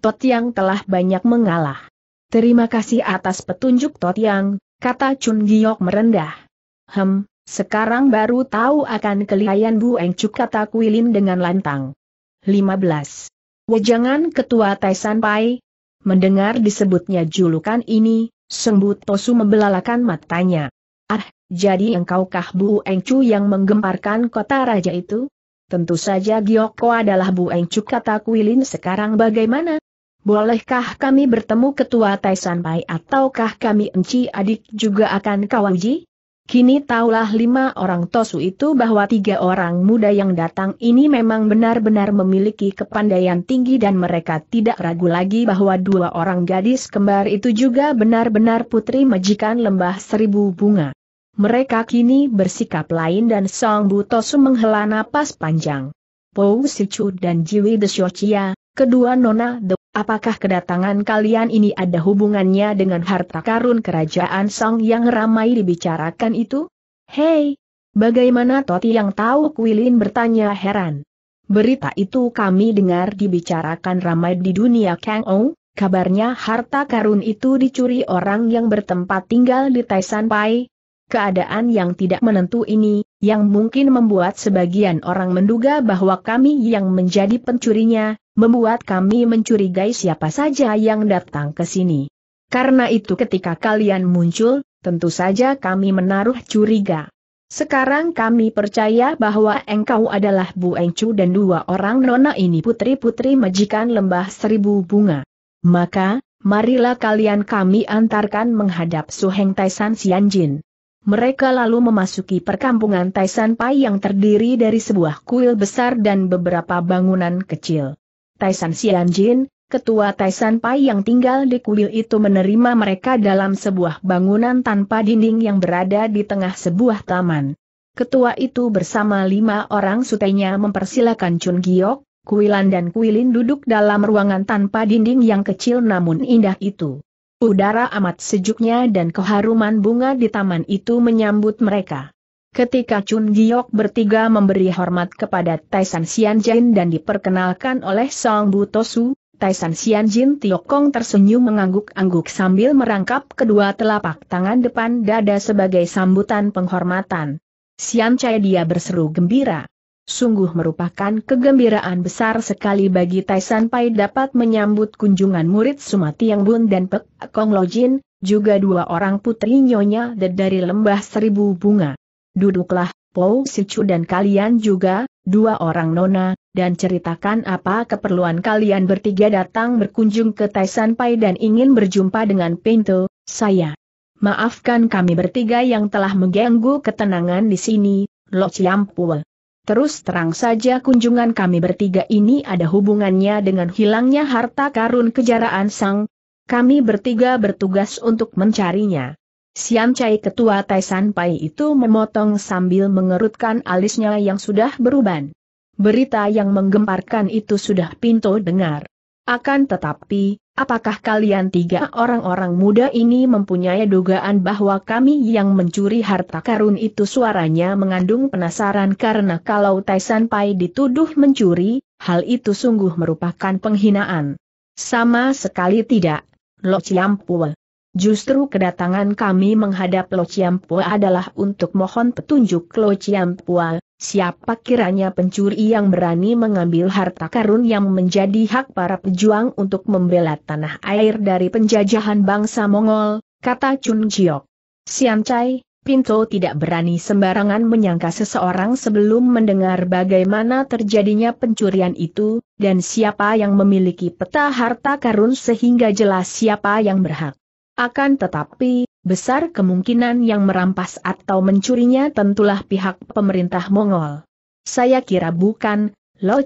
Tot Yang telah banyak mengalah. Terima kasih atas petunjuk Tot Yang, kata Chun Giok merendah. Hem, sekarang baru tahu akan kelihayan Bu Engcu kata Kuilin dengan lantang. 15. Wejangan Ketua Taisan Pai. Mendengar disebutnya julukan ini, Sembut Tosu membelalakan matanya. Ah, jadi engkaukah Bu Engcu yang menggemparkan kota raja itu? Tentu saja Gioko adalah Bu Engcu kata Kuilin sekarang bagaimana? Bolehkah kami bertemu Ketua Taisan Pai ataukah kami Enci adik juga akan kawauji? Kini taulah lima orang Tosu itu bahwa tiga orang muda yang datang ini memang benar-benar memiliki kepandaian tinggi dan mereka tidak ragu lagi bahwa dua orang gadis kembar itu juga benar-benar putri majikan lembah seribu bunga. Mereka kini bersikap lain dan Song Bu Tosu menghela napas panjang. Pou Sichu dan Jiwi Desyochia, Kedua Nona de, apakah kedatangan kalian ini ada hubungannya dengan harta karun kerajaan Song yang ramai dibicarakan itu? Hei, bagaimana Toti yang tahu Kuilin bertanya heran. Berita itu kami dengar dibicarakan ramai di dunia Kang Ou, kabarnya harta karun itu dicuri orang yang bertempat tinggal di Taisan Pai, keadaan yang tidak menentu ini, yang mungkin membuat sebagian orang menduga bahwa kami yang menjadi pencurinya, membuat kami mencurigai siapa saja yang datang ke sini. Karena itu ketika kalian muncul, tentu saja kami menaruh curiga. Sekarang kami percaya bahwa engkau adalah Bu Engcu dan dua orang nona ini putri-putri majikan lembah seribu bunga. Maka, marilah kalian kami antarkan menghadap Suheng Taisan Xianjin. Mereka lalu memasuki perkampungan Taisan Pai yang terdiri dari sebuah kuil besar dan beberapa bangunan kecil. Taisan Jin, ketua Taisan Pai yang tinggal di kuil itu menerima mereka dalam sebuah bangunan tanpa dinding yang berada di tengah sebuah taman. Ketua itu bersama lima orang sutenya mempersilakan Chun Giok, Kuilan dan Kuilin duduk dalam ruangan tanpa dinding yang kecil namun indah itu. Udara amat sejuknya dan keharuman bunga di taman itu menyambut mereka. Ketika Chun Giok bertiga memberi hormat kepada Taisan Xianjin dan diperkenalkan oleh Song Butosu, Taisan Xianjin Kong tersenyum mengangguk-angguk sambil merangkap kedua telapak tangan depan dada sebagai sambutan penghormatan. Xian Chai dia berseru gembira. Sungguh merupakan kegembiraan besar sekali bagi Taisan Pai dapat menyambut kunjungan murid Sumatiang Bun dan Pek Kong Lojin, juga dua orang putri nyonya dari lembah seribu bunga. Duduklah, Po Sichu dan kalian juga, dua orang nona, dan ceritakan apa keperluan kalian bertiga datang berkunjung ke Taisan Pai dan ingin berjumpa dengan Pinto, saya. Maafkan kami bertiga yang telah mengganggu ketenangan di sini, Lo Chiampul. Terus terang saja kunjungan kami bertiga ini ada hubungannya dengan hilangnya harta karun kejaraan sang. Kami bertiga bertugas untuk mencarinya. Siam Chai ketua Taisan Pai itu memotong sambil mengerutkan alisnya yang sudah beruban. Berita yang menggemparkan itu sudah Pinto dengar. Akan tetapi, Apakah kalian tiga orang-orang muda ini mempunyai dugaan bahwa kami yang mencuri harta karun itu suaranya mengandung penasaran karena kalau Taisan Pai dituduh mencuri, hal itu sungguh merupakan penghinaan. Sama sekali tidak, Lo Chiampua. Justru kedatangan kami menghadap Lo Chiampua adalah untuk mohon petunjuk Lo Chiampua, Siapa kiranya pencuri yang berani mengambil harta karun yang menjadi hak para pejuang untuk membela tanah air dari penjajahan bangsa Mongol, kata Chun Jiok. Sian Chai, Pinto tidak berani sembarangan menyangka seseorang sebelum mendengar bagaimana terjadinya pencurian itu, dan siapa yang memiliki peta harta karun sehingga jelas siapa yang berhak. Akan tetapi, besar kemungkinan yang merampas atau mencurinya tentulah pihak pemerintah Mongol. Saya kira bukan, Lo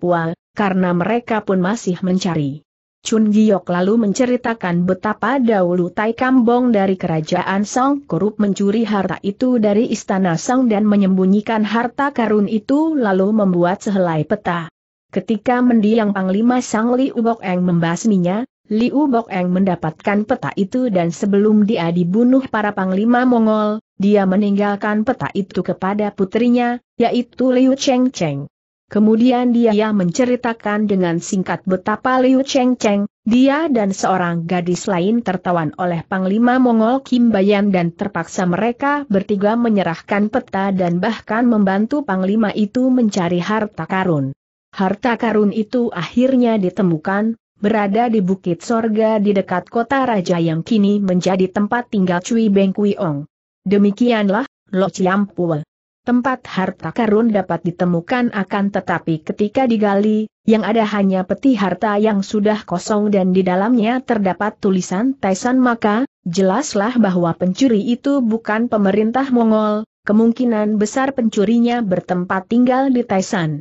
Pua, karena mereka pun masih mencari. Chun Giok lalu menceritakan betapa dahulu Tai Kambong dari kerajaan Song Korup mencuri harta itu dari istana Song dan menyembunyikan harta karun itu lalu membuat sehelai peta. Ketika mendiang Panglima Sang Li Ubok Eng membasminya, Liu Bok mendapatkan peta itu dan sebelum dia dibunuh para panglima Mongol, dia meninggalkan peta itu kepada putrinya, yaitu Liu Cheng Cheng. Kemudian dia menceritakan dengan singkat betapa Liu Cheng Cheng, dia dan seorang gadis lain tertawan oleh Panglima Mongol Kim Bayan dan terpaksa mereka bertiga menyerahkan peta dan bahkan membantu Panglima itu mencari harta karun. Harta karun itu akhirnya ditemukan, berada di Bukit Sorga di dekat kota raja yang kini menjadi tempat tinggal Cui Beng Kui Ong. Demikianlah, Lo Pue. Tempat harta karun dapat ditemukan akan tetapi ketika digali, yang ada hanya peti harta yang sudah kosong dan di dalamnya terdapat tulisan Taisan maka, jelaslah bahwa pencuri itu bukan pemerintah Mongol, kemungkinan besar pencurinya bertempat tinggal di Taisan.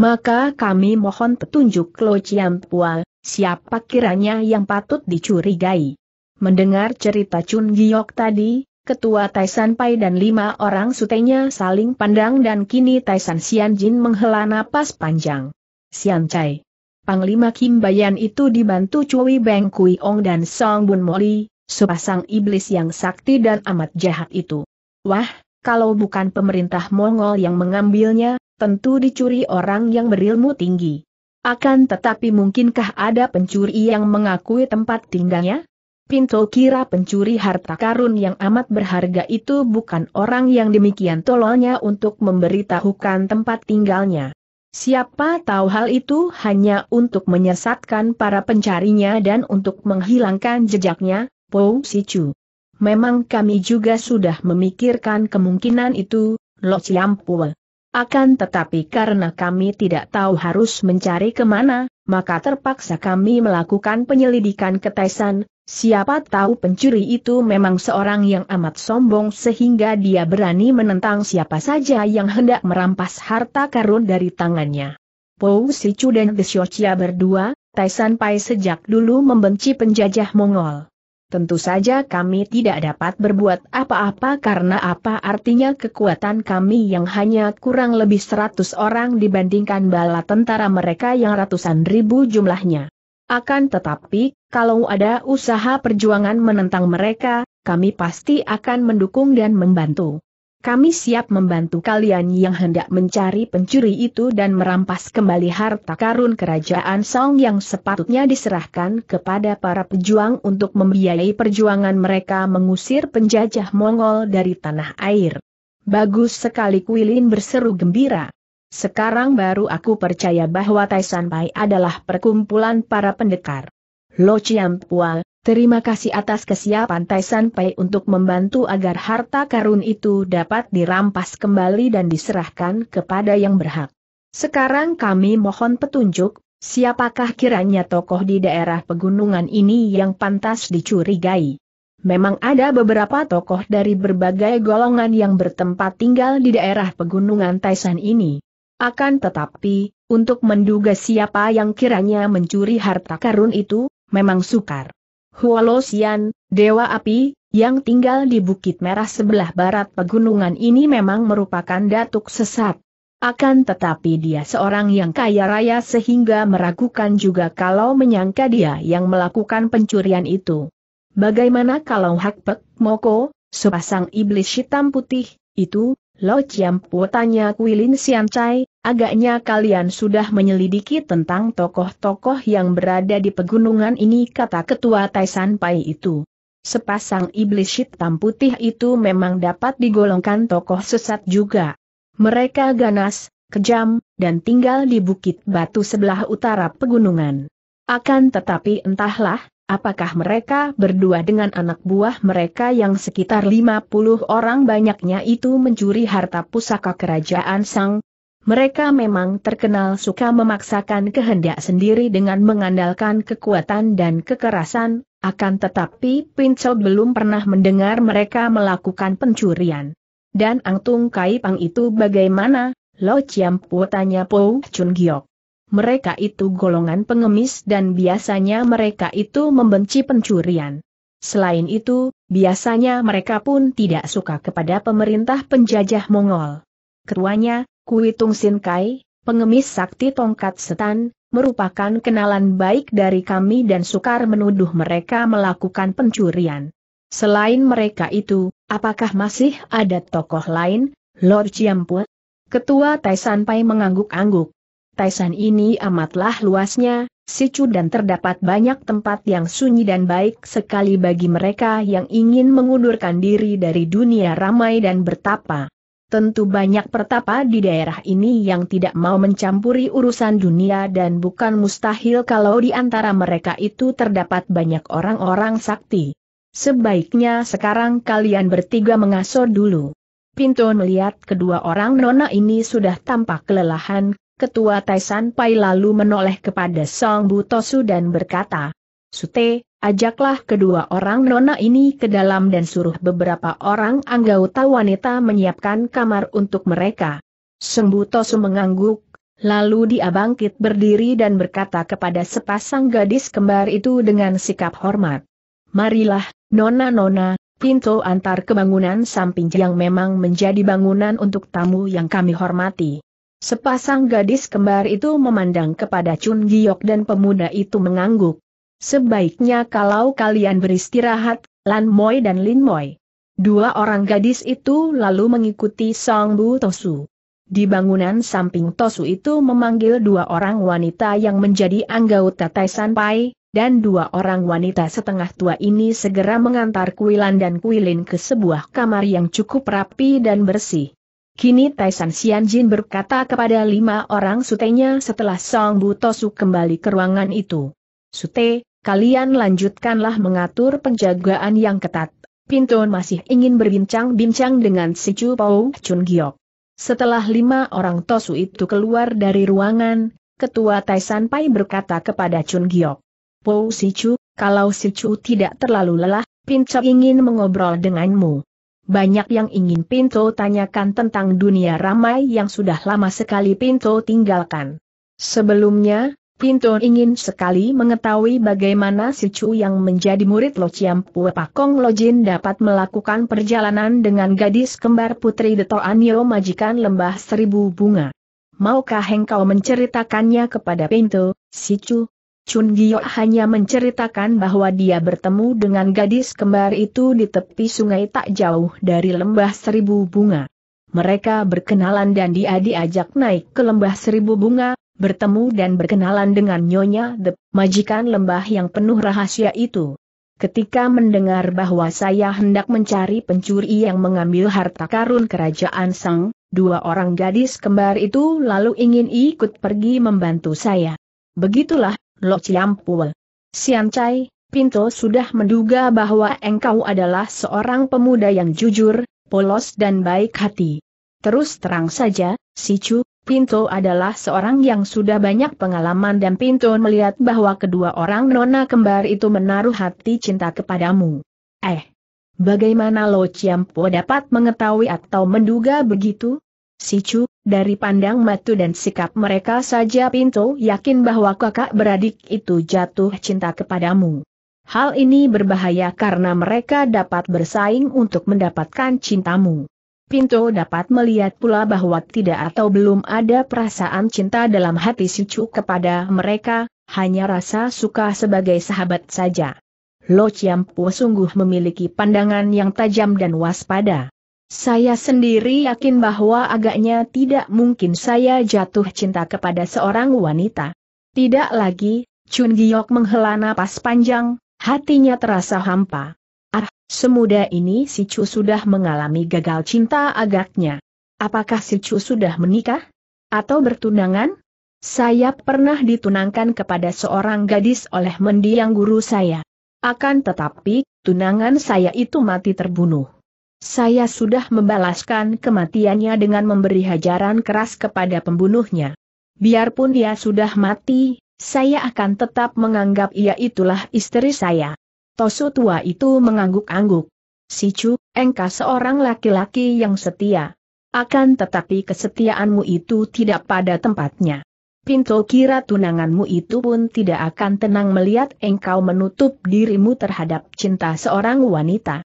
Maka kami mohon petunjuk Lo Chiam Pua, siapa kiranya yang patut dicurigai. Mendengar cerita Chun Giok tadi, ketua Taisan Pai dan lima orang sutenya saling pandang dan kini Taisan Sian Jin menghela napas panjang. Sian Chai. Panglima Kim Bayan itu dibantu Cui Beng Kui Ong dan Song Bun Moli, sepasang iblis yang sakti dan amat jahat itu. Wah, kalau bukan pemerintah Mongol yang mengambilnya, tentu dicuri orang yang berilmu tinggi. Akan tetapi mungkinkah ada pencuri yang mengakui tempat tinggalnya? Pinto kira pencuri harta karun yang amat berharga itu bukan orang yang demikian tololnya untuk memberitahukan tempat tinggalnya. Siapa tahu hal itu hanya untuk menyesatkan para pencarinya dan untuk menghilangkan jejaknya, Po Sichu. Memang kami juga sudah memikirkan kemungkinan itu, Lo Chiampue. Akan tetapi karena kami tidak tahu harus mencari kemana, maka terpaksa kami melakukan penyelidikan Taisan. siapa tahu pencuri itu memang seorang yang amat sombong sehingga dia berani menentang siapa saja yang hendak merampas harta karun dari tangannya. Pou Sichu dan Desyocia berdua, Taisan Pai sejak dulu membenci penjajah Mongol. Tentu saja kami tidak dapat berbuat apa-apa karena apa artinya kekuatan kami yang hanya kurang lebih seratus orang dibandingkan bala tentara mereka yang ratusan ribu jumlahnya. Akan tetapi, kalau ada usaha perjuangan menentang mereka, kami pasti akan mendukung dan membantu. Kami siap membantu kalian yang hendak mencari pencuri itu dan merampas kembali harta karun kerajaan Song yang sepatutnya diserahkan kepada para pejuang untuk membiayai perjuangan mereka mengusir penjajah Mongol dari tanah air. Bagus sekali Kuilin berseru gembira. Sekarang baru aku percaya bahwa Taishan Pai adalah perkumpulan para pendekar. Lo Chiam Pual, Terima kasih atas kesiapan Taisan Pai untuk membantu agar harta karun itu dapat dirampas kembali dan diserahkan kepada yang berhak. Sekarang kami mohon petunjuk, siapakah kiranya tokoh di daerah pegunungan ini yang pantas dicurigai. Memang ada beberapa tokoh dari berbagai golongan yang bertempat tinggal di daerah pegunungan Taisan ini. Akan tetapi, untuk menduga siapa yang kiranya mencuri harta karun itu, memang sukar. Huolosian, Dewa Api, yang tinggal di Bukit Merah sebelah barat pegunungan ini memang merupakan datuk sesat. Akan tetapi dia seorang yang kaya raya sehingga meragukan juga kalau menyangka dia yang melakukan pencurian itu. Bagaimana kalau Hakpek Moko, sepasang iblis hitam putih, itu, Lo Chiam tanya Kuilin Sian Chai, Agaknya kalian sudah menyelidiki tentang tokoh-tokoh yang berada di pegunungan ini kata ketua Taisan Pai itu. Sepasang iblis hitam putih itu memang dapat digolongkan tokoh sesat juga. Mereka ganas, kejam, dan tinggal di bukit batu sebelah utara pegunungan. Akan tetapi entahlah, apakah mereka berdua dengan anak buah mereka yang sekitar 50 orang banyaknya itu mencuri harta pusaka kerajaan Sang mereka memang terkenal suka memaksakan kehendak sendiri dengan mengandalkan kekuatan dan kekerasan, akan tetapi Pinchot belum pernah mendengar mereka melakukan pencurian. Dan Angtung Kai Pang itu bagaimana? Lo Chiam Pu tanya Po Chun Giok. Mereka itu golongan pengemis dan biasanya mereka itu membenci pencurian. Selain itu, biasanya mereka pun tidak suka kepada pemerintah penjajah Mongol. Keduanya, Kui Tung Sin Kai, pengemis sakti tongkat setan, merupakan kenalan baik dari kami dan sukar menuduh mereka melakukan pencurian. Selain mereka itu, apakah masih ada tokoh lain, Lord Chiampua? Ketua Taisan Pai mengangguk-angguk. Taisan ini amatlah luasnya, sicu dan terdapat banyak tempat yang sunyi dan baik sekali bagi mereka yang ingin mengundurkan diri dari dunia ramai dan bertapa. Tentu banyak pertapa di daerah ini yang tidak mau mencampuri urusan dunia dan bukan mustahil kalau di antara mereka itu terdapat banyak orang-orang sakti. Sebaiknya sekarang kalian bertiga mengasuh dulu. Pinto melihat kedua orang nona ini sudah tampak kelelahan, ketua Taisan Pai lalu menoleh kepada Song Butosu dan berkata, Sute, Ajaklah kedua orang nona ini ke dalam dan suruh beberapa orang anggota wanita menyiapkan kamar untuk mereka. Sembutosu mengangguk, lalu dia bangkit berdiri dan berkata kepada sepasang gadis kembar itu dengan sikap hormat. Marilah, nona-nona, pintu antar kebangunan samping yang memang menjadi bangunan untuk tamu yang kami hormati. Sepasang gadis kembar itu memandang kepada Chun Giok dan pemuda itu mengangguk. Sebaiknya kalau kalian beristirahat, Lan Moi dan Lin Moi. Dua orang gadis itu lalu mengikuti Song Bu Tosu. Di bangunan samping Tosu itu memanggil dua orang wanita yang menjadi anggota Taisan Pai, dan dua orang wanita setengah tua ini segera mengantar Kuilan dan Kuilin ke sebuah kamar yang cukup rapi dan bersih. Kini Taisan Xianjin berkata kepada lima orang sutenya setelah Song Bu Tosu kembali ke ruangan itu. Sute, kalian lanjutkanlah mengatur penjagaan yang ketat. Pinto masih ingin berbincang-bincang dengan si Chu Pao Chun Giok. Setelah lima orang Tosu itu keluar dari ruangan, Ketua Taisan Pai berkata kepada Chun Giok. Po si Chu, kalau si Chu tidak terlalu lelah, Pinto ingin mengobrol denganmu. Banyak yang ingin Pinto tanyakan tentang dunia ramai yang sudah lama sekali Pinto tinggalkan. Sebelumnya, Pinto ingin sekali mengetahui bagaimana si Chu yang menjadi murid Lo Chiam Pue Pakong Lo Jin dapat melakukan perjalanan dengan gadis kembar putri deto Anio majikan lembah seribu bunga. Maukah engkau menceritakannya kepada Pinto, si Chu? Chun Gyo hanya menceritakan bahwa dia bertemu dengan gadis kembar itu di tepi sungai tak jauh dari lembah seribu bunga. Mereka berkenalan dan dia diajak naik ke lembah seribu bunga, bertemu dan berkenalan dengan Nyonya The, majikan lembah yang penuh rahasia itu. Ketika mendengar bahwa saya hendak mencari pencuri yang mengambil harta karun kerajaan Sang, dua orang gadis kembar itu lalu ingin ikut pergi membantu saya. Begitulah, Lo Ciampul. Sian Chai, Pinto sudah menduga bahwa engkau adalah seorang pemuda yang jujur, polos dan baik hati. Terus terang saja, Sicu, Pinto adalah seorang yang sudah banyak pengalaman dan Pinto melihat bahwa kedua orang nona kembar itu menaruh hati cinta kepadamu. Eh, bagaimana Lo Ciampo dapat mengetahui atau menduga begitu? Sicu, dari pandang matu dan sikap mereka saja Pinto yakin bahwa kakak beradik itu jatuh cinta kepadamu. Hal ini berbahaya karena mereka dapat bersaing untuk mendapatkan cintamu. Pinto dapat melihat pula bahwa tidak atau belum ada perasaan cinta dalam hati Chu kepada mereka, hanya rasa suka sebagai sahabat saja. Lo Chiampu sungguh memiliki pandangan yang tajam dan waspada. Saya sendiri yakin bahwa agaknya tidak mungkin saya jatuh cinta kepada seorang wanita. Tidak lagi, Chun Giok menghela napas panjang, hatinya terasa hampa. Ah, semudah ini si Chu sudah mengalami gagal cinta agaknya. Apakah si Chu sudah menikah? Atau bertunangan? Saya pernah ditunangkan kepada seorang gadis oleh mendiang guru saya. Akan tetapi, tunangan saya itu mati terbunuh. Saya sudah membalaskan kematiannya dengan memberi hajaran keras kepada pembunuhnya. Biarpun dia sudah mati, saya akan tetap menganggap ia itulah istri saya. Tosu tua itu mengangguk-angguk. Si Chu, engkau seorang laki-laki yang setia. Akan tetapi kesetiaanmu itu tidak pada tempatnya. Pintu kira tunanganmu itu pun tidak akan tenang melihat engkau menutup dirimu terhadap cinta seorang wanita.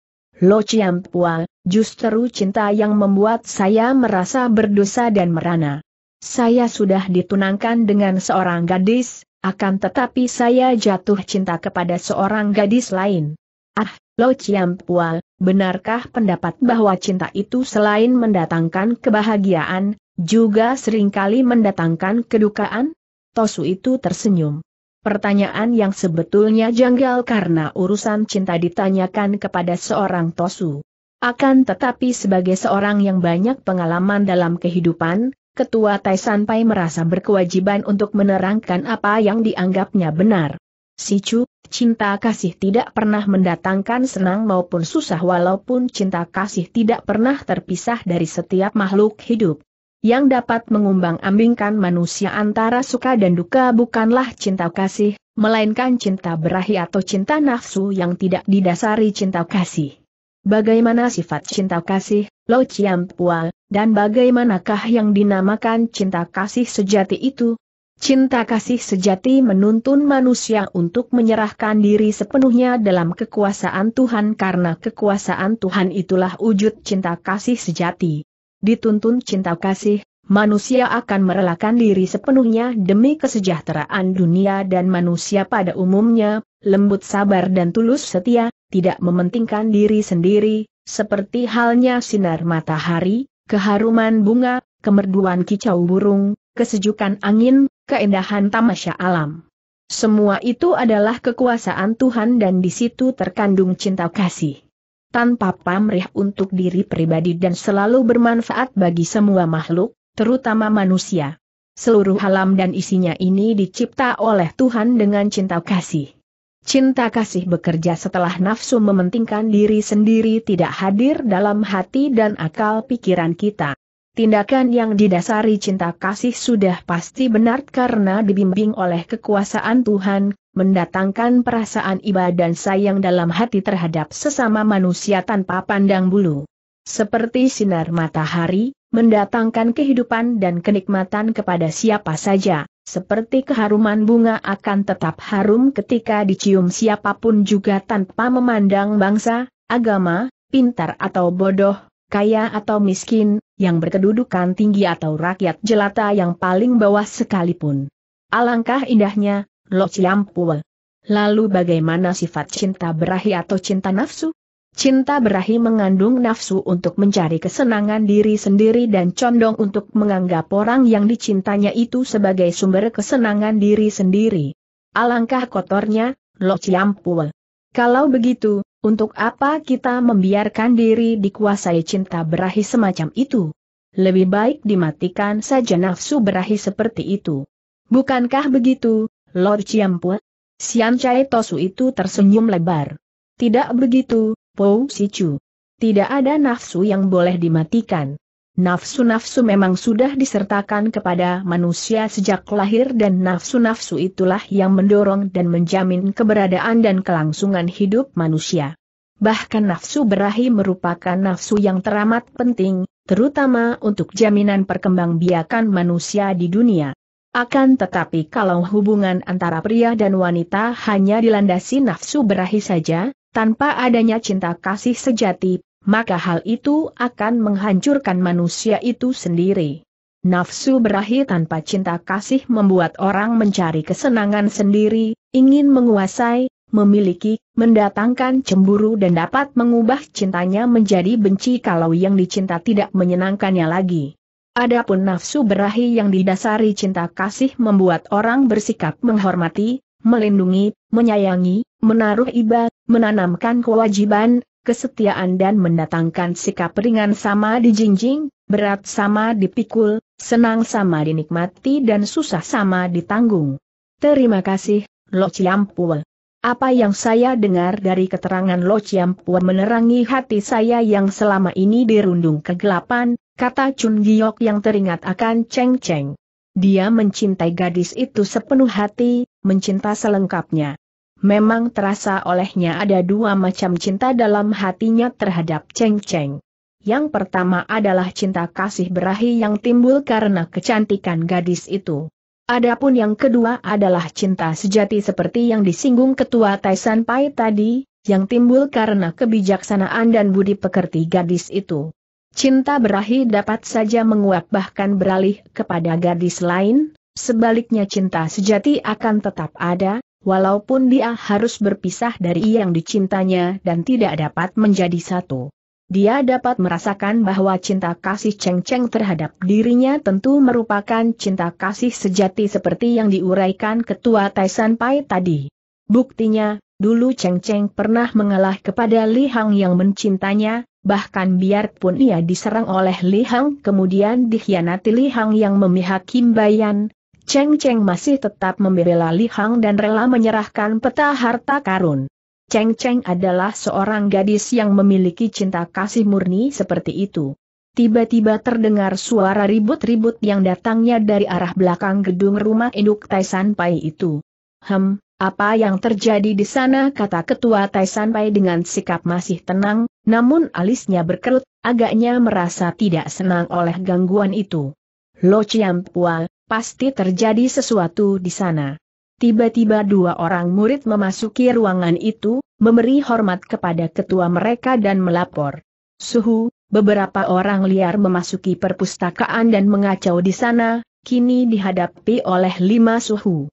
Lo Chiam Pua, justru cinta yang membuat saya merasa berdosa dan merana. Saya sudah ditunangkan dengan seorang gadis, akan tetapi saya jatuh cinta kepada seorang gadis lain. Ah, Lo Chiampua, benarkah pendapat bahwa cinta itu selain mendatangkan kebahagiaan, juga seringkali mendatangkan kedukaan? Tosu itu tersenyum. Pertanyaan yang sebetulnya janggal karena urusan cinta ditanyakan kepada seorang Tosu. Akan tetapi sebagai seorang yang banyak pengalaman dalam kehidupan, Ketua Tai Sanpai merasa berkewajiban untuk menerangkan apa yang dianggapnya benar. Chu, cinta kasih tidak pernah mendatangkan senang maupun susah walaupun cinta kasih tidak pernah terpisah dari setiap makhluk hidup. Yang dapat mengumbang-ambingkan manusia antara suka dan duka bukanlah cinta kasih, melainkan cinta berahi atau cinta nafsu yang tidak didasari cinta kasih. Bagaimana sifat cinta kasih, Lo Pua, dan bagaimanakah yang dinamakan cinta kasih sejati itu? Cinta kasih sejati menuntun manusia untuk menyerahkan diri sepenuhnya dalam kekuasaan Tuhan karena kekuasaan Tuhan itulah wujud cinta kasih sejati. Dituntun cinta kasih, manusia akan merelakan diri sepenuhnya demi kesejahteraan dunia dan manusia pada umumnya, lembut sabar dan tulus setia, tidak mementingkan diri sendiri, seperti halnya sinar matahari, keharuman bunga, kemerduan kicau burung, kesejukan angin, keindahan tamasya alam. Semua itu adalah kekuasaan Tuhan dan di situ terkandung cinta kasih. Tanpa pamrih untuk diri pribadi dan selalu bermanfaat bagi semua makhluk, terutama manusia. Seluruh alam dan isinya ini dicipta oleh Tuhan dengan cinta kasih. Cinta kasih bekerja setelah nafsu mementingkan diri sendiri tidak hadir dalam hati dan akal pikiran kita. Tindakan yang didasari cinta kasih sudah pasti benar karena dibimbing oleh kekuasaan Tuhan, mendatangkan perasaan iba dan sayang dalam hati terhadap sesama manusia tanpa pandang bulu. Seperti sinar matahari, mendatangkan kehidupan dan kenikmatan kepada siapa saja. Seperti keharuman bunga akan tetap harum ketika dicium siapapun juga tanpa memandang bangsa, agama, pintar atau bodoh, kaya atau miskin, yang berkedudukan tinggi atau rakyat jelata yang paling bawah sekalipun. Alangkah indahnya, Lo Ciampu. Lalu bagaimana sifat cinta berahi atau cinta nafsu? Cinta berahi mengandung nafsu untuk mencari kesenangan diri sendiri dan condong untuk menganggap orang yang dicintanya itu sebagai sumber kesenangan diri sendiri. Alangkah kotornya, Lo Ciampul. Kalau begitu, untuk apa kita membiarkan diri dikuasai cinta berahi semacam itu? Lebih baik dimatikan saja nafsu berahi seperti itu. Bukankah begitu, Lord ciampu? Sian Chai Tosu itu tersenyum lebar. Tidak begitu, Pou Sichu. Tidak ada nafsu yang boleh dimatikan. Nafsu-nafsu memang sudah disertakan kepada manusia sejak lahir dan nafsu-nafsu itulah yang mendorong dan menjamin keberadaan dan kelangsungan hidup manusia. Bahkan nafsu berahi merupakan nafsu yang teramat penting, terutama untuk jaminan perkembangbiakan manusia di dunia. Akan tetapi kalau hubungan antara pria dan wanita hanya dilandasi nafsu berahi saja, tanpa adanya cinta kasih sejati, maka hal itu akan menghancurkan manusia itu sendiri. Nafsu berahi tanpa cinta kasih membuat orang mencari kesenangan sendiri, ingin menguasai, memiliki, mendatangkan cemburu dan dapat mengubah cintanya menjadi benci kalau yang dicinta tidak menyenangkannya lagi. Adapun nafsu berahi yang didasari cinta kasih membuat orang bersikap menghormati, melindungi, menyayangi, menaruh iba, menanamkan kewajiban, kesetiaan dan mendatangkan sikap ringan sama dijinjing, berat sama dipikul, senang sama dinikmati dan susah sama ditanggung. Terima kasih, Lo Ciampul. Apa yang saya dengar dari keterangan Lo Ciampul menerangi hati saya yang selama ini dirundung kegelapan, kata Chun Giok yang teringat akan Cheng Cheng. Dia mencintai gadis itu sepenuh hati, mencinta selengkapnya. Memang terasa olehnya ada dua macam cinta dalam hatinya terhadap Cheng Cheng. Yang pertama adalah cinta kasih berahi yang timbul karena kecantikan gadis itu. Adapun yang kedua adalah cinta sejati seperti yang disinggung ketua Taisan Pai tadi, yang timbul karena kebijaksanaan dan budi pekerti gadis itu. Cinta berahi dapat saja menguap bahkan beralih kepada gadis lain, sebaliknya cinta sejati akan tetap ada, walaupun dia harus berpisah dari yang dicintanya dan tidak dapat menjadi satu. Dia dapat merasakan bahwa cinta kasih Cheng Cheng terhadap dirinya tentu merupakan cinta kasih sejati seperti yang diuraikan ketua Taisan Pai tadi. Buktinya, dulu Cheng Cheng pernah mengalah kepada Li Hang yang mencintanya, bahkan biarpun ia diserang oleh Li Hang kemudian dikhianati Li Hang yang memihak Kim Bayan, Cheng Cheng masih tetap membela Li Hang dan rela menyerahkan peta harta karun. Cheng Cheng adalah seorang gadis yang memiliki cinta kasih murni seperti itu. Tiba-tiba terdengar suara ribut-ribut yang datangnya dari arah belakang gedung rumah induk Taisan Pai itu. Hem, apa yang terjadi di sana kata ketua Taisan Pai dengan sikap masih tenang, namun alisnya berkerut, agaknya merasa tidak senang oleh gangguan itu. Lo Chiam Pua, pasti terjadi sesuatu di sana. Tiba-tiba dua orang murid memasuki ruangan itu, memberi hormat kepada ketua mereka dan melapor. Suhu, beberapa orang liar memasuki perpustakaan dan mengacau di sana, kini dihadapi oleh lima suhu.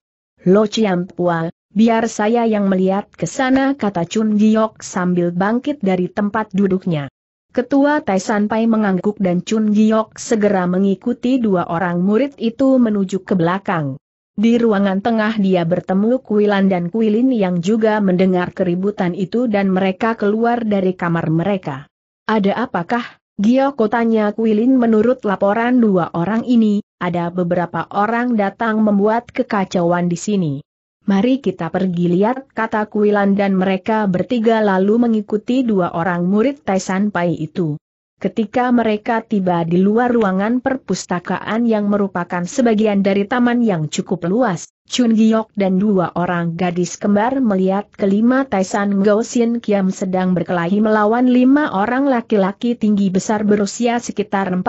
Lo Chiampua, biar saya yang melihat ke sana kata Chun Giok sambil bangkit dari tempat duduknya. Ketua Tai Pai mengangguk dan Chun Giok segera mengikuti dua orang murid itu menuju ke belakang. Di ruangan tengah dia bertemu Kuilan dan Kuilin yang juga mendengar keributan itu dan mereka keluar dari kamar mereka. Ada apakah? Gioko tanya Kuilin menurut laporan dua orang ini, ada beberapa orang datang membuat kekacauan di sini. Mari kita pergi lihat kata Kuilan dan mereka bertiga lalu mengikuti dua orang murid Taisan Pai itu. Ketika mereka tiba di luar ruangan perpustakaan yang merupakan sebagian dari taman yang cukup luas, Chun Giok dan dua orang gadis kembar melihat kelima Taisan Sin Kiam sedang berkelahi melawan lima orang laki-laki tinggi besar berusia sekitar 40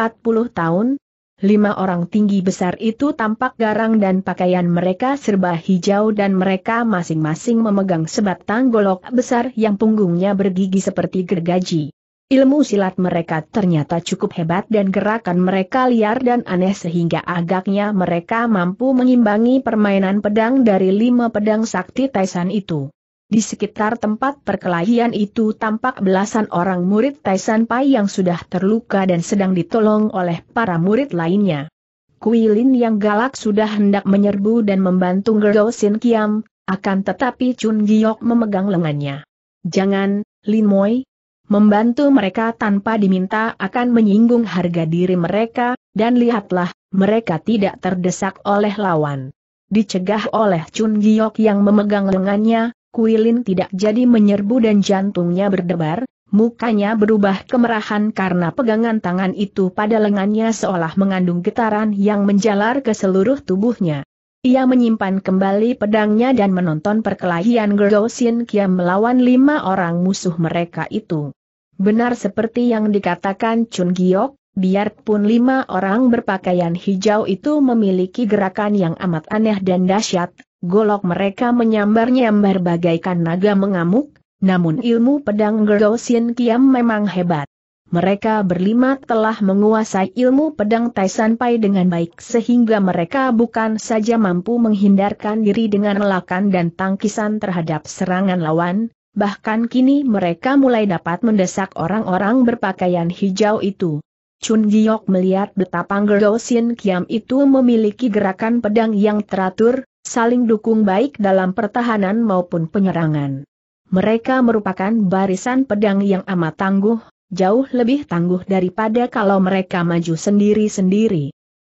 tahun, Lima orang tinggi besar itu tampak garang dan pakaian mereka serba hijau dan mereka masing-masing memegang sebatang golok besar yang punggungnya bergigi seperti gergaji. Ilmu silat mereka ternyata cukup hebat dan gerakan mereka liar dan aneh sehingga agaknya mereka mampu mengimbangi permainan pedang dari lima pedang sakti Taisan itu. Di sekitar tempat perkelahian itu tampak belasan orang murid Taisan Pai yang sudah terluka dan sedang ditolong oleh para murid lainnya. Kuilin yang galak sudah hendak menyerbu dan membantu Gerdo Sin Kiam, akan tetapi Chun Giok memegang lengannya. Jangan, Lin Moi, membantu mereka tanpa diminta akan menyinggung harga diri mereka, dan lihatlah, mereka tidak terdesak oleh lawan. Dicegah oleh Chun Giok yang memegang lengannya, Kuilin tidak jadi menyerbu dan jantungnya berdebar, mukanya berubah kemerahan karena pegangan tangan itu pada lengannya seolah mengandung getaran yang menjalar ke seluruh tubuhnya. Ia menyimpan kembali pedangnya dan menonton perkelahian Gergosin Kiam melawan lima orang musuh mereka itu. Benar seperti yang dikatakan Chun Giok, biarpun lima orang berpakaian hijau itu memiliki gerakan yang amat aneh dan dahsyat, golok mereka menyambar-nyambar bagaikan naga mengamuk, namun ilmu pedang Sien Kiam memang hebat. Mereka berlima telah menguasai ilmu pedang Taisan Pai dengan baik sehingga mereka bukan saja mampu menghindarkan diri dengan lakan dan tangkisan terhadap serangan lawan, bahkan kini mereka mulai dapat mendesak orang-orang berpakaian hijau itu. Chun Giok melihat betapa Sien Kiam itu memiliki gerakan pedang yang teratur, saling dukung baik dalam pertahanan maupun penyerangan. Mereka merupakan barisan pedang yang amat tangguh, jauh lebih tangguh daripada kalau mereka maju sendiri-sendiri.